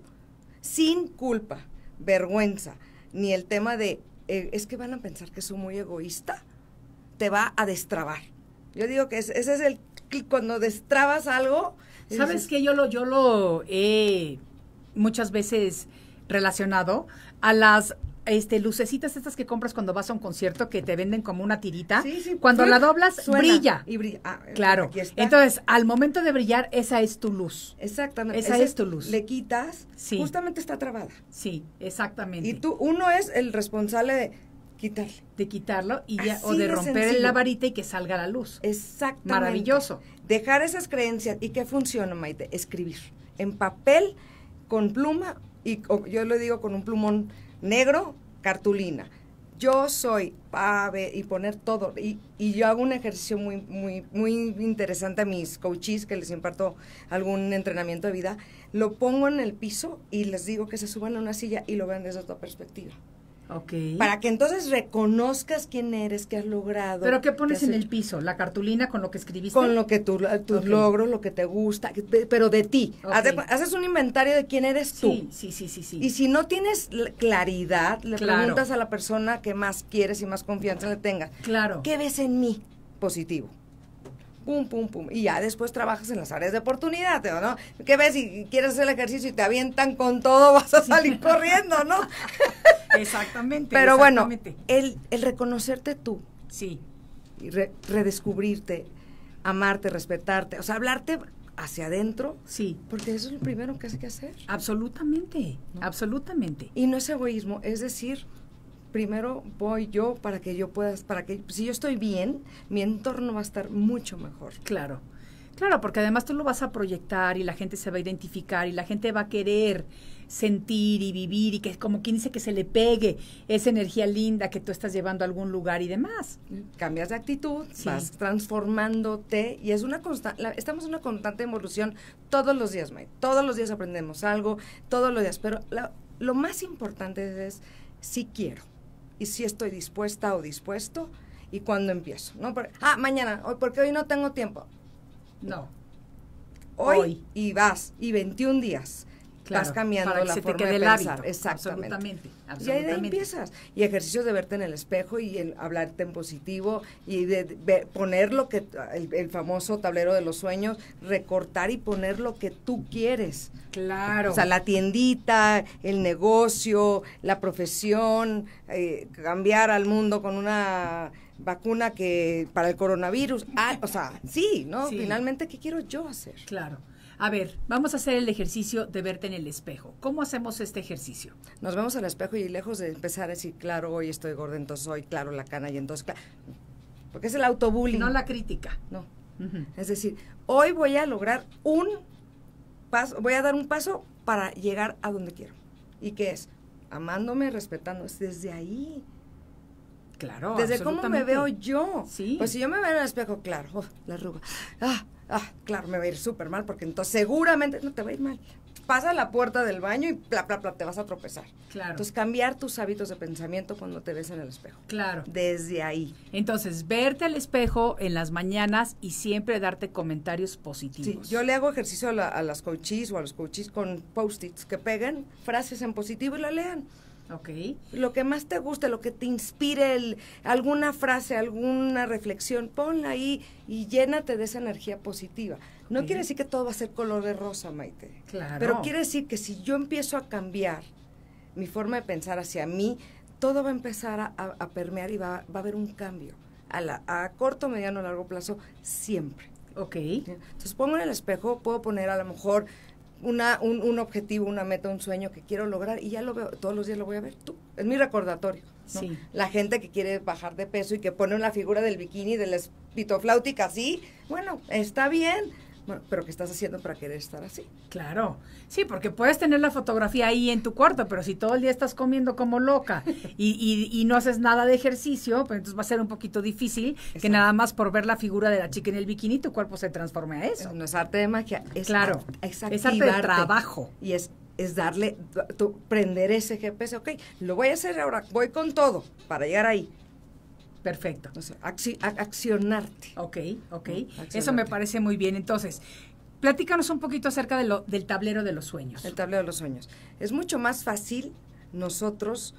sin culpa, vergüenza, ni el tema de, eh, es que van a pensar que soy muy egoísta, te va a destrabar. Yo digo que ese es el, cuando destrabas algo. ¿Sabes qué? que Yo lo, yo lo he muchas veces relacionado a las este lucecitas estas que compras cuando vas a un concierto que te venden como una tirita. cuando la doblas brilla. Y brilla. Ah, eh, claro. Entonces, al momento de brillar, esa es tu luz. Exactamente. Esa es tu luz. Le quitas. Justamente está trabada. Sí, exactamente. Y tú, uno es el responsable de quitarle. De quitarlo y ya, o de romper la varita y que salga la luz. Exactamente. Maravilloso. Dejar esas creencias. ¿Y qué funciona, Maite? Escribir. En papel, con pluma y yo lo digo con un plumón negro, cartulina. Yo soy pave y poner todo. Y, y, yo hago un ejercicio muy, muy, muy interesante a mis coaches que les imparto algún entrenamiento de vida. Lo pongo en el piso y les digo que se suban a una silla y lo vean desde otra perspectiva. Para que entonces reconozcas quién eres, qué has logrado. ¿Pero qué pones en el piso? ¿La cartulina con lo que escribiste? Con lo que tu, tus logros, lo que te gusta, pero de ti. Haces un inventario de quién eres tú. Sí, sí, sí, sí. Y si no tienes claridad, le preguntas a la persona que más quieres y más confianza le tengas. Claro. ¿Qué ves en mí positivo? pum, pum, pum. Y ya después trabajas en las áreas de oportunidad, ¿no? ¿Qué ves? Si quieres hacer el ejercicio y te avientan con todo, vas a salir corriendo, ¿no? Exactamente. Pero bueno, el, el, reconocerte tú. Sí. Y redescubrirte, amarte, respetarte, o sea, hablarte hacia adentro. Sí. Porque eso es lo primero que hay que hacer. Absolutamente, absolutamente. Y no es egoísmo, es decir, primero voy yo para que yo pueda... para que si yo estoy bien, mi entorno va a estar mucho mejor. Claro. Claro, porque además tú lo vas a proyectar y la gente se va a identificar y la gente va a querer sentir y vivir y que es como quien dice que se le pegue esa energía linda que tú estás llevando a algún lugar y demás. Cambias de actitud, vas transformándote y es una constante, estamos en una constante evolución todos los días, May. Todos los días aprendemos algo, todos los días, pero lo más importante es si quiero y si estoy dispuesta o dispuesto y cuándo empiezo, ¿no? ah, mañana, hoy, porque hoy no tengo tiempo. No. Hoy, hoy, y vas, y 21 días vas cambiando la forma de pensar. Exactamente. Y ahí empiezas. Y ejercicios de verte en el espejo y el hablarte en positivo y de, poner lo que, el, famoso tablero de los sueños, recortar y poner lo que tú quieres. Claro. O sea, la tiendita, el negocio, la profesión, eh, cambiar al mundo con una vacuna que para el coronavirus. Ah, o sea, sí, ¿no? Finalmente, ¿qué quiero yo hacer? Claro. A ver, vamos a hacer el ejercicio de verte en el espejo. ¿Cómo hacemos este ejercicio? Nos vemos al espejo y lejos de empezar a decir, claro, hoy estoy gorda, entonces hoy, claro, la cana y entonces, claro. Porque es el autobullying. No la crítica. No. Es decir, hoy voy a lograr un paso, voy a dar un paso para llegar a donde quiero. ¿Y qué es? Amándome, respetándome. desde ahí. Claro. Desde cómo me veo yo. Sí. Pues si yo me veo en el espejo, claro, oh, la arruga. Ah, ah, claro, me va a ir súper mal, porque entonces seguramente no te va a ir mal. Pasa la puerta del baño y bla, te vas a tropezar. Claro. Entonces, cambiar tus hábitos de pensamiento cuando te ves en el espejo. Claro. Desde ahí. Entonces, verte al espejo en las mañanas y siempre darte comentarios positivos. Sí, yo le hago ejercicio a, a las coaches o a los coaches con post-its que peguen frases en positivo y la lean. Ok. Lo que más te guste, lo que te inspire, alguna frase, alguna reflexión, ponla ahí y llénate de esa energía positiva. No quiere decir que todo va a ser color de rosa, Maite. Claro. Pero quiere decir que si yo empiezo a cambiar mi forma de pensar hacia mí, todo va a empezar a, permear y va, a haber un cambio. A, la, a corto, mediano, largo plazo, siempre. Ok. Entonces pongo en el espejo, puedo poner a lo mejor una, un, un, objetivo, una meta, un sueño que quiero lograr y ya lo veo, todos los días lo voy a ver tú. Es mi recordatorio. La gente que quiere bajar de peso y que pone una figura del bikini, de la espitofláutica así, bueno, está bien, bueno, pero ¿qué estás haciendo para querer estar así? Claro, sí, porque puedes tener la fotografía ahí en tu cuarto, pero si todo el día estás comiendo como loca y, no haces nada de ejercicio, pues entonces va a ser un poquito difícil que nada más por ver la figura de la chica en el bikini tu cuerpo se transforme a eh, eso. No es arte de magia, es, claro, exacto arte de trabajo. Y es es darle, tu, prender ese GPS, ok, lo voy a hacer ahora, voy con todo para llegar ahí. Perfecto. accionarte. Ok, ok. Eso me parece muy bien. Entonces, platícanos un poquito acerca de lo, del tablero de los sueños. El tablero de los sueños. Es mucho más fácil nosotros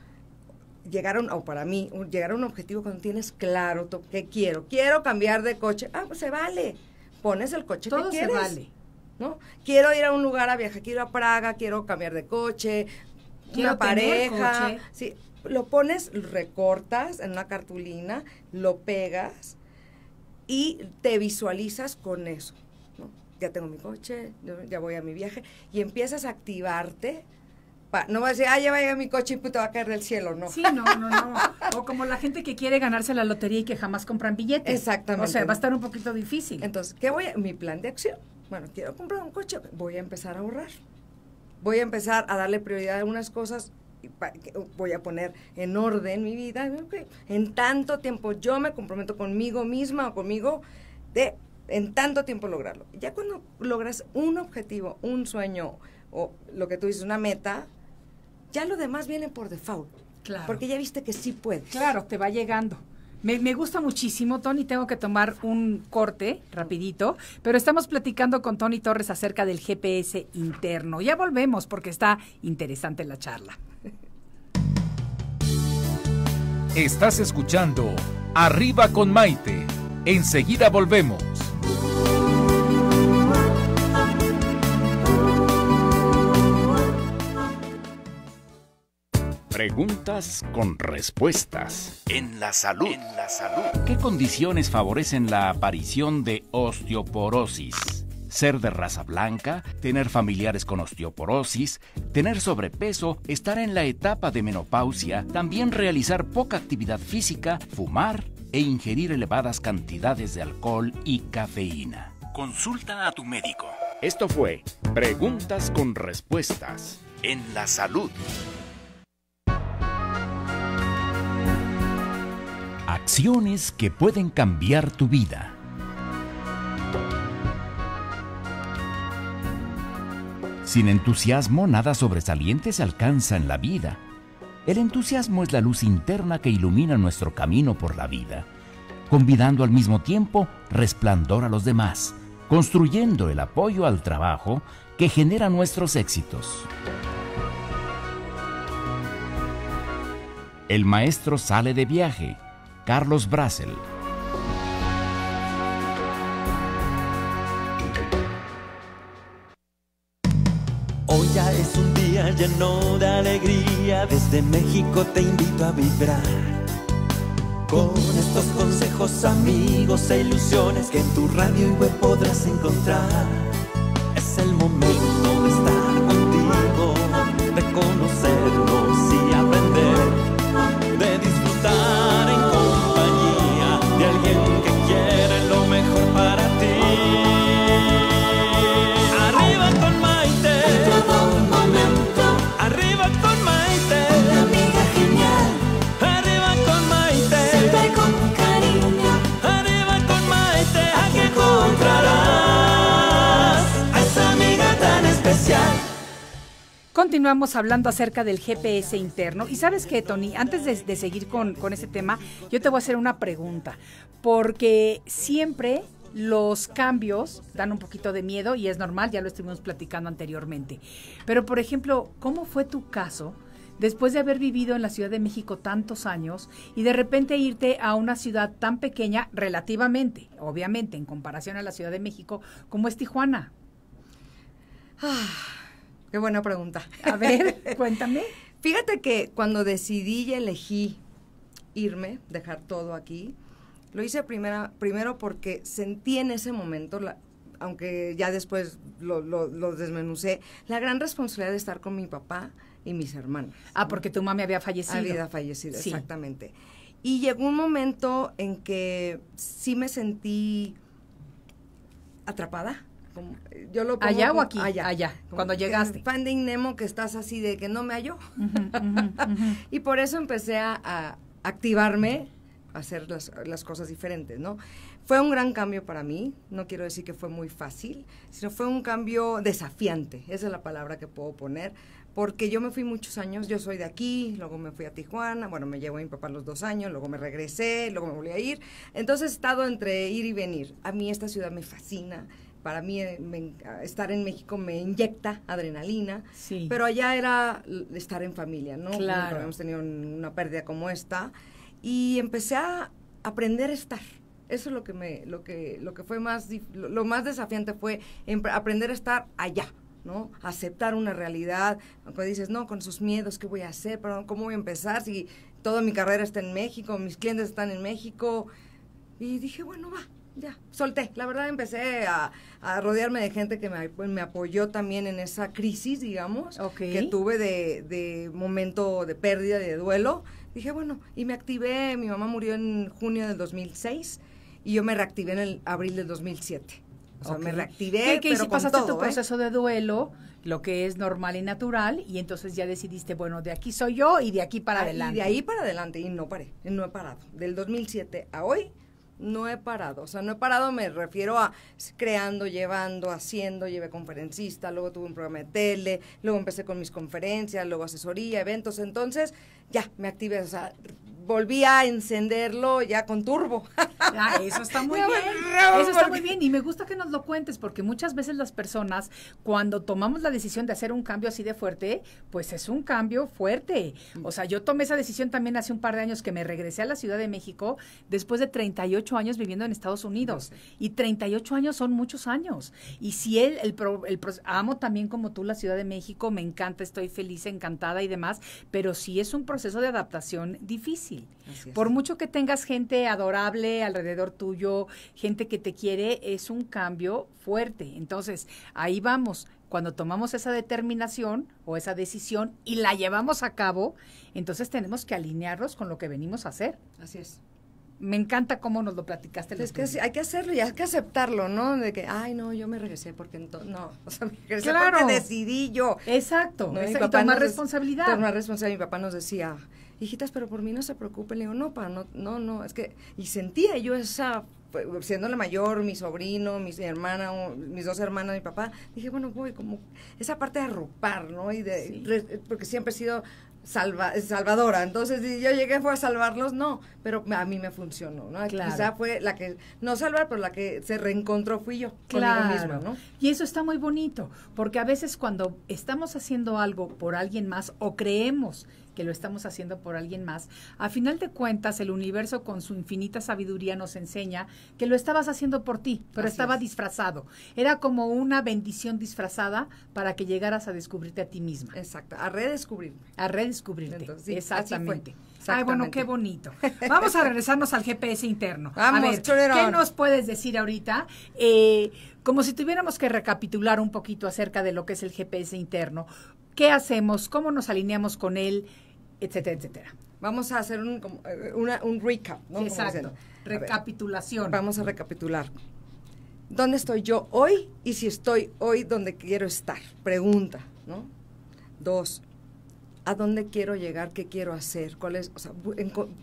o para mí, llegar a un objetivo cuando tienes claro que quiero. Quiero cambiar de coche. Ah, pues se vale. Pones el coche que se vale. ¿No? Quiero ir a un lugar a viajar, quiero a Praga, quiero cambiar de coche, quiero una pareja. Coche. Sí, lo pones, recortas en una cartulina, lo pegas y te visualizas con eso. Ya tengo mi coche, ya voy a mi viaje y empiezas a activarte. no vas a decir, ah, ya vaya mi coche y te va a caer del cielo, ¿no? Sí, no, no, no. O como la gente que quiere ganarse la lotería y que jamás compran billetes. Exactamente. O sea, va a estar un poquito difícil. Entonces, ¿qué voy a? Mi plan de acción. Bueno, quiero comprar un coche, voy a empezar a ahorrar. Voy a empezar a darle prioridad a unas cosas voy a poner en orden mi vida. En tanto tiempo yo me comprometo conmigo misma o conmigo de en tanto tiempo lograrlo. Ya cuando logras un objetivo, un sueño o lo que tú dices, una meta, ya lo demás viene por default. Claro. Porque ya viste que sí puedes. Claro, te va llegando. Me, me, gusta muchísimo, Tony. Tengo que tomar un corte rapidito, pero estamos platicando con Tony Torres acerca del GPS interno. Ya volvemos porque está interesante la charla. Estás escuchando Arriba con Maite. Enseguida volvemos. Preguntas con respuestas. En la salud. En la salud. ¿Qué condiciones favorecen la aparición de osteoporosis? ser de raza blanca, tener familiares con osteoporosis, tener sobrepeso, estar en la etapa de menopausia, también realizar poca actividad física, fumar e ingerir elevadas cantidades de alcohol y cafeína. Consulta a tu médico. Esto fue Preguntas con Respuestas en la Salud. Acciones que pueden cambiar tu vida. Sin entusiasmo nada sobresaliente se alcanza en la vida. El entusiasmo es la luz interna que ilumina nuestro camino por la vida, convidando al mismo tiempo resplandor a los demás, construyendo el apoyo al trabajo que genera nuestros éxitos. El maestro sale de viaje, Carlos Brassel. Hoy ya es un día lleno de alegría, desde México te invito a vibrar. Con estos consejos amigos e ilusiones que en tu radio y web podrás encontrar. Es el momento de estar contigo, de conocernos continuamos hablando acerca del GPS interno. Y sabes qué, Tony, antes de, seguir con, con ese tema, yo te voy a hacer una pregunta. Porque siempre los cambios dan un poquito de miedo y es normal, ya lo estuvimos platicando anteriormente. Pero, por ejemplo, ¿cómo fue tu caso? Después de haber vivido en la Ciudad de México tantos años y de repente irte a una ciudad tan pequeña relativamente, obviamente en comparación a la Ciudad de México, como es Tijuana. Ah Qué buena pregunta. A ver, cuéntame. Fíjate que cuando decidí y elegí irme, dejar todo aquí, lo hice primera, primero porque sentí en ese momento, aunque ya después lo, lo, desmenucé, la gran responsabilidad de estar con mi papá y mis hermanos. Ah, porque tu mami había fallecido. Había fallecido, exactamente. Y llegó un momento en que sí me sentí atrapada yo lo pongo allá o aquí allá, cuando llegaste Finding Nemo que estás así de que no me hallo y por eso empecé a, activarme a hacer las, cosas diferentes no fue un gran cambio para mí no quiero decir que fue muy fácil sino fue un cambio desafiante esa es la palabra que puedo poner porque yo me fui muchos años, yo soy de aquí, luego me fui a Tijuana, bueno, me llevo a mi papá los dos años, luego me regresé, luego me volví a ir. Entonces he estado entre ir y venir. A mí esta ciudad me fascina, para mí eh, estar en México me inyecta adrenalina, sí. pero allá era estar en familia, ¿no? Claro. tenido una pérdida como esta y empecé a aprender a estar. Eso es lo que me lo que lo que fue más lo, más desafiante fue aprender a estar allá, ¿no? Aceptar una realidad, aunque dices, no, con sus miedos, ¿qué voy a hacer? ¿Cómo voy a empezar si toda mi carrera está en México, mis clientes están en México? Y dije, bueno, va, ya, solté. La verdad empecé a, rodearme de gente que me, apoyó también en esa crisis, digamos, que tuve de, momento de pérdida, de duelo. Dije, bueno, y me activé. Mi mamá murió en junio del 2006 y yo me reactivé en el abril del 2007. O sea, me reactivé. Que, pero pasaste todo, tu ¿eh? proceso de duelo, lo que es normal y natural, y entonces ya decidiste, bueno, de aquí soy yo y de aquí para adelante. Ah, y de ahí para adelante, y no paré, no he parado. Del 2007 a hoy no he parado. O sea, no he parado, me refiero a creando, llevando, haciendo, llevé conferencista, luego tuve un programa de tele, luego empecé con mis conferencias, luego asesoría, eventos. Entonces, ya, me activé. O sea, volví a encenderlo ya con turbo. Ah, eso está muy bien. eso está muy bien y me gusta que nos lo cuentes porque muchas veces las personas cuando tomamos la decisión de hacer un cambio así de fuerte, pues es un cambio fuerte. O sea, yo tomé esa decisión también hace un par de años que me regresé a la Ciudad de México después de 38 años viviendo en Estados Unidos y 38 años son muchos años. Y si él el, amo también como tú la Ciudad de México, me encanta, estoy feliz, encantada y demás, pero sí es un proceso de adaptación difícil. Por mucho que tengas gente adorable alrededor tuyo, gente que te quiere, es un cambio fuerte. Entonces, ahí vamos. Cuando tomamos esa determinación o esa decisión y la llevamos a cabo, entonces tenemos que alinearnos con lo que venimos a hacer. Así es me encanta cómo nos lo platicaste. Es que hay que hacerlo y hay que aceptarlo, ¿no? De que, ay, no, yo me regresé porque no, claro. porque decidí yo. Exacto, y tomar responsabilidad. Tomar responsabilidad. Mi papá nos decía, hijitas, pero por mí no se preocupen. Le digo, no, no, no, no, es que, y sentía yo esa, siendo la mayor, mi sobrino, mi hermana, mis dos hermanas, mi papá, dije, bueno, voy, como esa parte de arrupar, ¿no? Y de, porque siempre he sido salva, salvadora, entonces si yo llegué fue a salvarlos, no, pero a mí me funcionó, ¿no? Quizá fue la que, no salvar, pero la que se reencontró fui yo claro. ¿no? Y eso está muy bonito, porque a veces cuando estamos haciendo algo por alguien más o creemos que lo estamos haciendo por alguien más, a final de cuentas el universo con su infinita sabiduría nos enseña que lo estabas haciendo por ti, pero estaba disfrazado. Era como una bendición disfrazada para que llegaras a descubrirte a ti misma. Exacto, a redescubrirme. A redescubrirte. Exactamente. Ay, bueno, qué bonito. Vamos a regresarnos al GPS interno. Vamos, ¿qué nos puedes decir ahorita? Eh, como si tuviéramos que recapitular un poquito acerca de lo que es el GPS interno. ¿Qué hacemos? ¿Cómo nos alineamos con él? etcétera, etcétera. Vamos a hacer un, eh, recap, ¿no? exacto. Recapitulación. vamos a recapitular. ¿Dónde estoy yo hoy y si estoy hoy donde quiero estar? Pregunta, ¿no? Dos, ¿a dónde quiero llegar? ¿Qué quiero hacer? ¿Cuál es?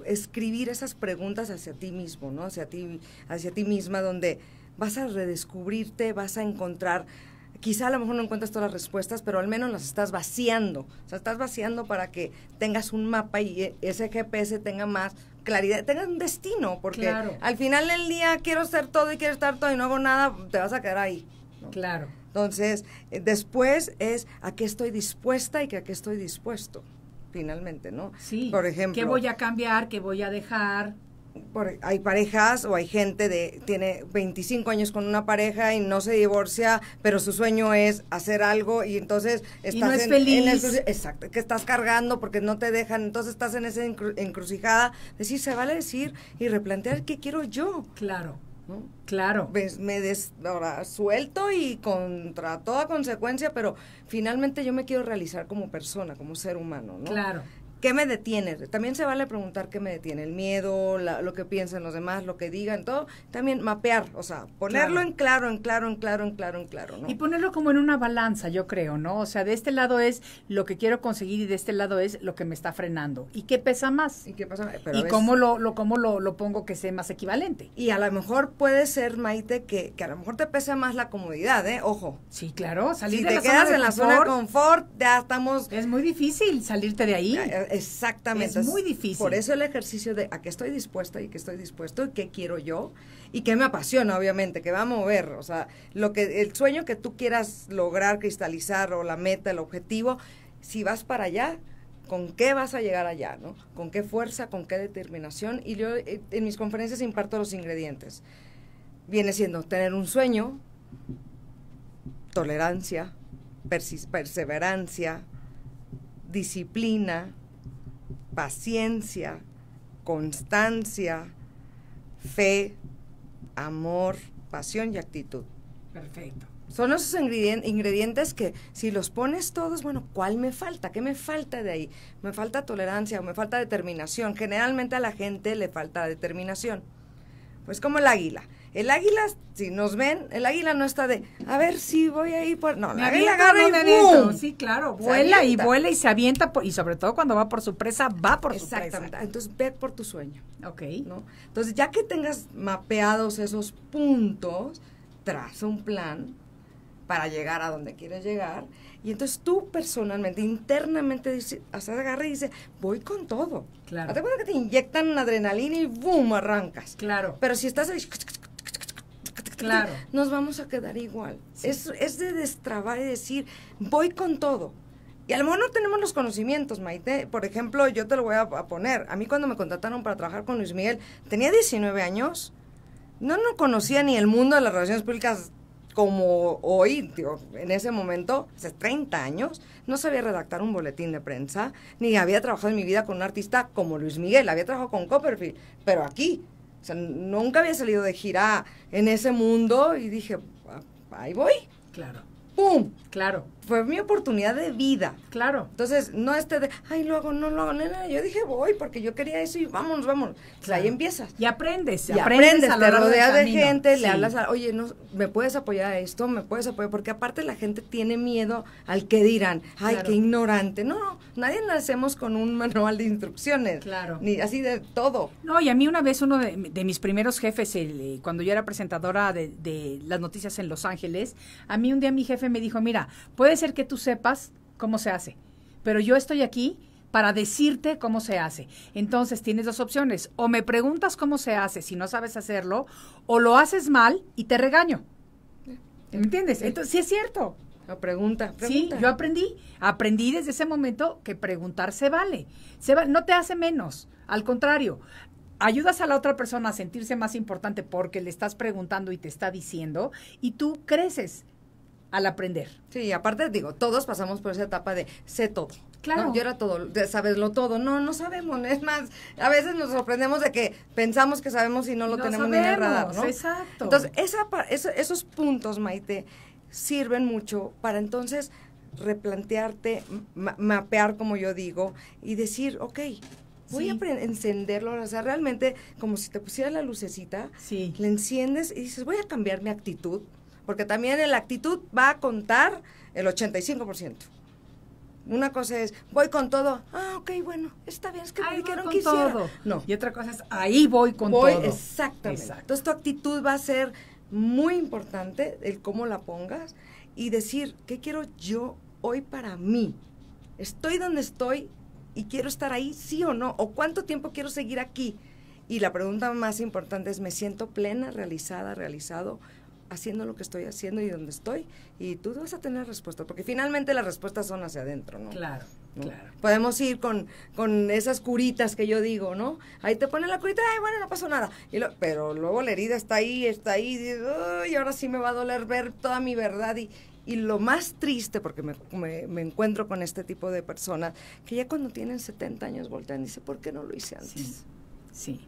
escribir esas preguntas hacia ti mismo, ¿no? Hacia ti, hacia ti misma, donde vas a redescubrirte, vas a encontrar quizá a lo mejor no encuentras todas las respuestas, pero al menos las estás vaciando. O sea, estás vaciando para que tengas un mapa y e, ese GPS tenga más claridad, tenga un destino, porque al final del día quiero ser todo y quiero estar todo y no hago nada, te vas a quedar ahí. Claro. Entonces, eh, después es a qué estoy dispuesta y que a qué estoy dispuesto, finalmente, ¿no? Sí. Por ejemplo. ¿Qué voy a cambiar? ¿Qué voy a dejar? hay parejas o hay gente de tiene 25 años con una pareja y no se divorcia, pero su sueño es hacer algo y entonces estás en, feliz. En exacto, que estás cargando porque no te dejan, entonces estás en esa encrucijada encrucijada, decir se vale decir y replantear qué quiero yo. Claro. Claro. Pues me des, ahora, suelto y contra toda consecuencia, pero finalmente yo me quiero realizar como persona, como ser humano, ¿no? Claro. ¿Qué me detiene? También se vale preguntar qué me detiene, el miedo, lo que piensan los demás, lo que digan, todo. También mapear, o sea, ponerlo en claro, en claro, en claro, en claro, en claro. ¿no? Y ponerlo como en una balanza, yo creo, ¿no? O sea, de este lado es lo que quiero conseguir y de este lado es lo que me está frenando. ¿Y qué pesa más? ¿Y qué pesa más? ¿Y cómo, lo, cómo lo, pongo que sea más equivalente? Y a lo mejor puede ser, Maite, que, a lo mejor te pesa más la comodidad, ¿eh? Ojo. Sí, claro, salir si te quedas en la zona de confort, ya estamos... Es muy difícil salirte de ahí. Exactamente. Es muy difícil. Por eso el ejercicio de a qué estoy dispuesta y qué estoy dispuesto y qué quiero yo y qué me apasiona, obviamente, que va a mover. O sea, lo que, el sueño que tú quieras lograr, cristalizar o la meta, el objetivo, si vas para allá, con qué vas a llegar allá, ¿no? Con qué fuerza, con qué determinación. Y yo eh, en mis conferencias imparto los ingredientes. Viene siendo tener un sueño, tolerancia, perseverancia, disciplina, paciencia, constancia, fe, amor, pasión y actitud. Perfecto. Son esos ingredientes que si los pones todos, bueno, ¿cuál me falta? ¿Qué me falta de ahí? Me falta tolerancia o me falta determinación. Generalmente a la gente le falta determinación. Pues como el águila. El águila, si nos ven, el águila no está de, a ver si voy ahí por... No, el águila agarra y ¡pum! Sí, claro, vuela y vuela y se avienta, y sobre todo cuando va por su presa, va por su presa. Exactamente, entonces ve por tu sueño. Ok. ¿no? Entonces, ya que tengas mapeados esos puntos, traza un plan para llegar a donde quieres llegar, y entonces tú personalmente, internamente, dices, agarre agarra y dice, voy con todo. Claro. Te que te inyectan adrenalina y ¡boom! arrancas. Claro. Pero si estás ahí nos vamos a quedar igual. Es, de destrabar y decir, voy con todo. Y a lo no tenemos los conocimientos, Maite. Por ejemplo, yo te lo voy a, poner. A mí cuando me contrataron para trabajar con Luis Miguel, tenía 19 años. No, no conocía ni el mundo de las relaciones públicas como hoy, en ese momento, hace 30 años, no sabía redactar un boletín de prensa, ni había trabajado en mi vida con un artista como Luis Miguel, había trabajado con Copperfield, pero aquí o sea, nunca había salido de gira en ese mundo y dije, ah, ahí voy. Claro. ¡Pum! Claro fue mi oportunidad de vida. Claro. Entonces, no este de, ay, luego hago, no lo hago, nena. Yo dije, voy, porque yo quería eso y vámonos, vámonos. Pues, claro. Ahí empiezas. Y aprendes, y aprendes, te rodeas de gente, le hablas, a, oye, no, ¿me puedes apoyar a esto? ¿Me puedes apoyar? Porque aparte la gente tiene miedo al que dirán, ay, qué ignorante. No, no, nadie nacemos con un manual de instrucciones. Claro. Ni así de todo. No, y a mí una vez uno de, mis primeros jefes, eh, cuando yo era presentadora de, de las noticias en Los Ángeles, a mí un día mi jefe me dijo, mira, puedes ser que tú sepas cómo se hace, pero yo estoy aquí para decirte cómo se hace. Entonces tienes dos opciones, o me preguntas cómo se hace si no sabes hacerlo, o lo haces mal y te regaño. ¿Me entiendes? Entonces, sí es cierto. La pregunta, pregunta, Sí, yo aprendí. Aprendí desde ese momento que preguntar se vale. Se no te hace menos. Al contrario, ayudas a la otra persona a sentirse más importante porque le estás preguntando y te está diciendo y tú creces al aprender. Sí, aparte digo, todos pasamos por esa etapa de sé todo. Claro. Yo era todo, de saberlo todo. No, no sabemos. Es más, a veces nos sorprendemos de que pensamos que sabemos y no lo tenemos ni en el radar, ¿no? Exacto. Entonces, esa, esos puntos, Maite, sirven mucho para entonces replantearte, mapear, como yo digo, y decir, ok, voy a encenderlo. O sea, realmente, como si te pusiera la lucecita, sí. le enciendes y dices, voy a cambiar mi actitud porque también la actitud va a contar el 85%. Una cosa es, voy con todo. Ah, ok, bueno, está bien, es que ahí me dijeron que Todo. Y otra cosa es, ahí voy con voy, todo. Exactamente. Entonces, tu actitud va a ser muy importante, el cómo la pongas, y decir, ¿qué quiero yo hoy para mí? ¿Estoy donde estoy y quiero estar ahí, sí o no? ¿O cuánto tiempo quiero seguir aquí? Y la pregunta más importante es, ¿me siento plena, realizada, realizado? haciendo lo que estoy haciendo y donde estoy y tú vas a tener respuesta, porque finalmente las respuestas son hacia adentro, ¿no? Claro. Claro. Podemos ir con, esas curitas que yo digo, ¿no? Ahí te ponen la curita, ay, bueno, no pasó nada. pero luego la herida está ahí, está ahí, y, ahora sí me va a doler ver toda mi verdad. Y, y lo más triste, porque me, encuentro con este tipo de personas, que ya cuando tienen 70 años voltean y dicen, ¿por qué no lo hice antes? Sí. sí.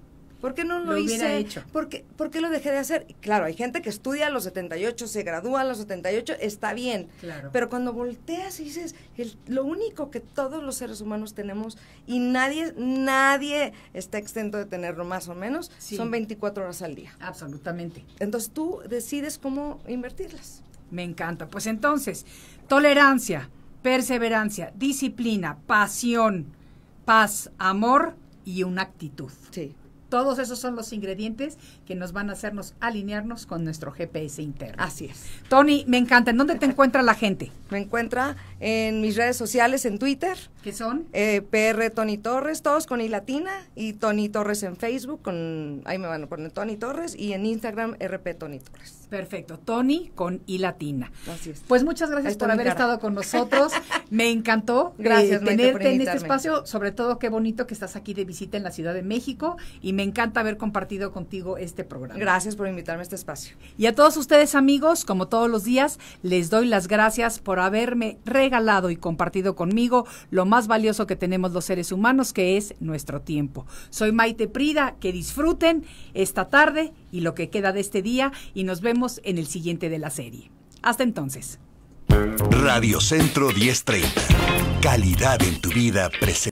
¿Por qué no lo, hice? Hecho. ¿Por, qué, lo dejé de hacer? Claro, hay gente que estudia a los 78, se gradúa a los 78, está bien. Claro. Pero cuando volteas y dices, lo único que todos los seres humanos tenemos y nadie, nadie está exento de tenerlo más o menos, son 24 horas al día. Absolutamente. Entonces tú decides cómo invertirlas. Me encanta. Pues entonces, tolerancia, perseverancia, disciplina, pasión, paz, amor y una actitud. Sí. Todos esos son los ingredientes que nos van a hacernos alinearnos con nuestro GPS interno. Así es. Tony, me encanta. ¿En dónde te encuentra la gente? Me encuentra en mis redes sociales, en Twitter. ¿Qué son? Eh, PR Tony Torres, todos con I latina, y Tony Torres en Facebook, con, ahí me van a poner Tony Torres, y en Instagram RP Tony Torres. Perfecto, Tony con I latina. Así Pues muchas gracias por haber estado con nosotros, me encantó eh, gracias, tenerte en este espacio, sobre todo qué bonito que estás aquí de visita en la Ciudad de México, y me encanta haber compartido contigo este programa. Gracias por invitarme a este espacio. Y a todos ustedes amigos, como todos los días, les doy las gracias por haberme regalado lado y compartido conmigo lo más valioso que tenemos los seres humanos, que es nuestro tiempo. Soy Maite Prida, que disfruten esta tarde y lo que queda de este día y nos vemos en el siguiente de la serie. Hasta entonces. Radio Centro 1030. Calidad en tu vida presente.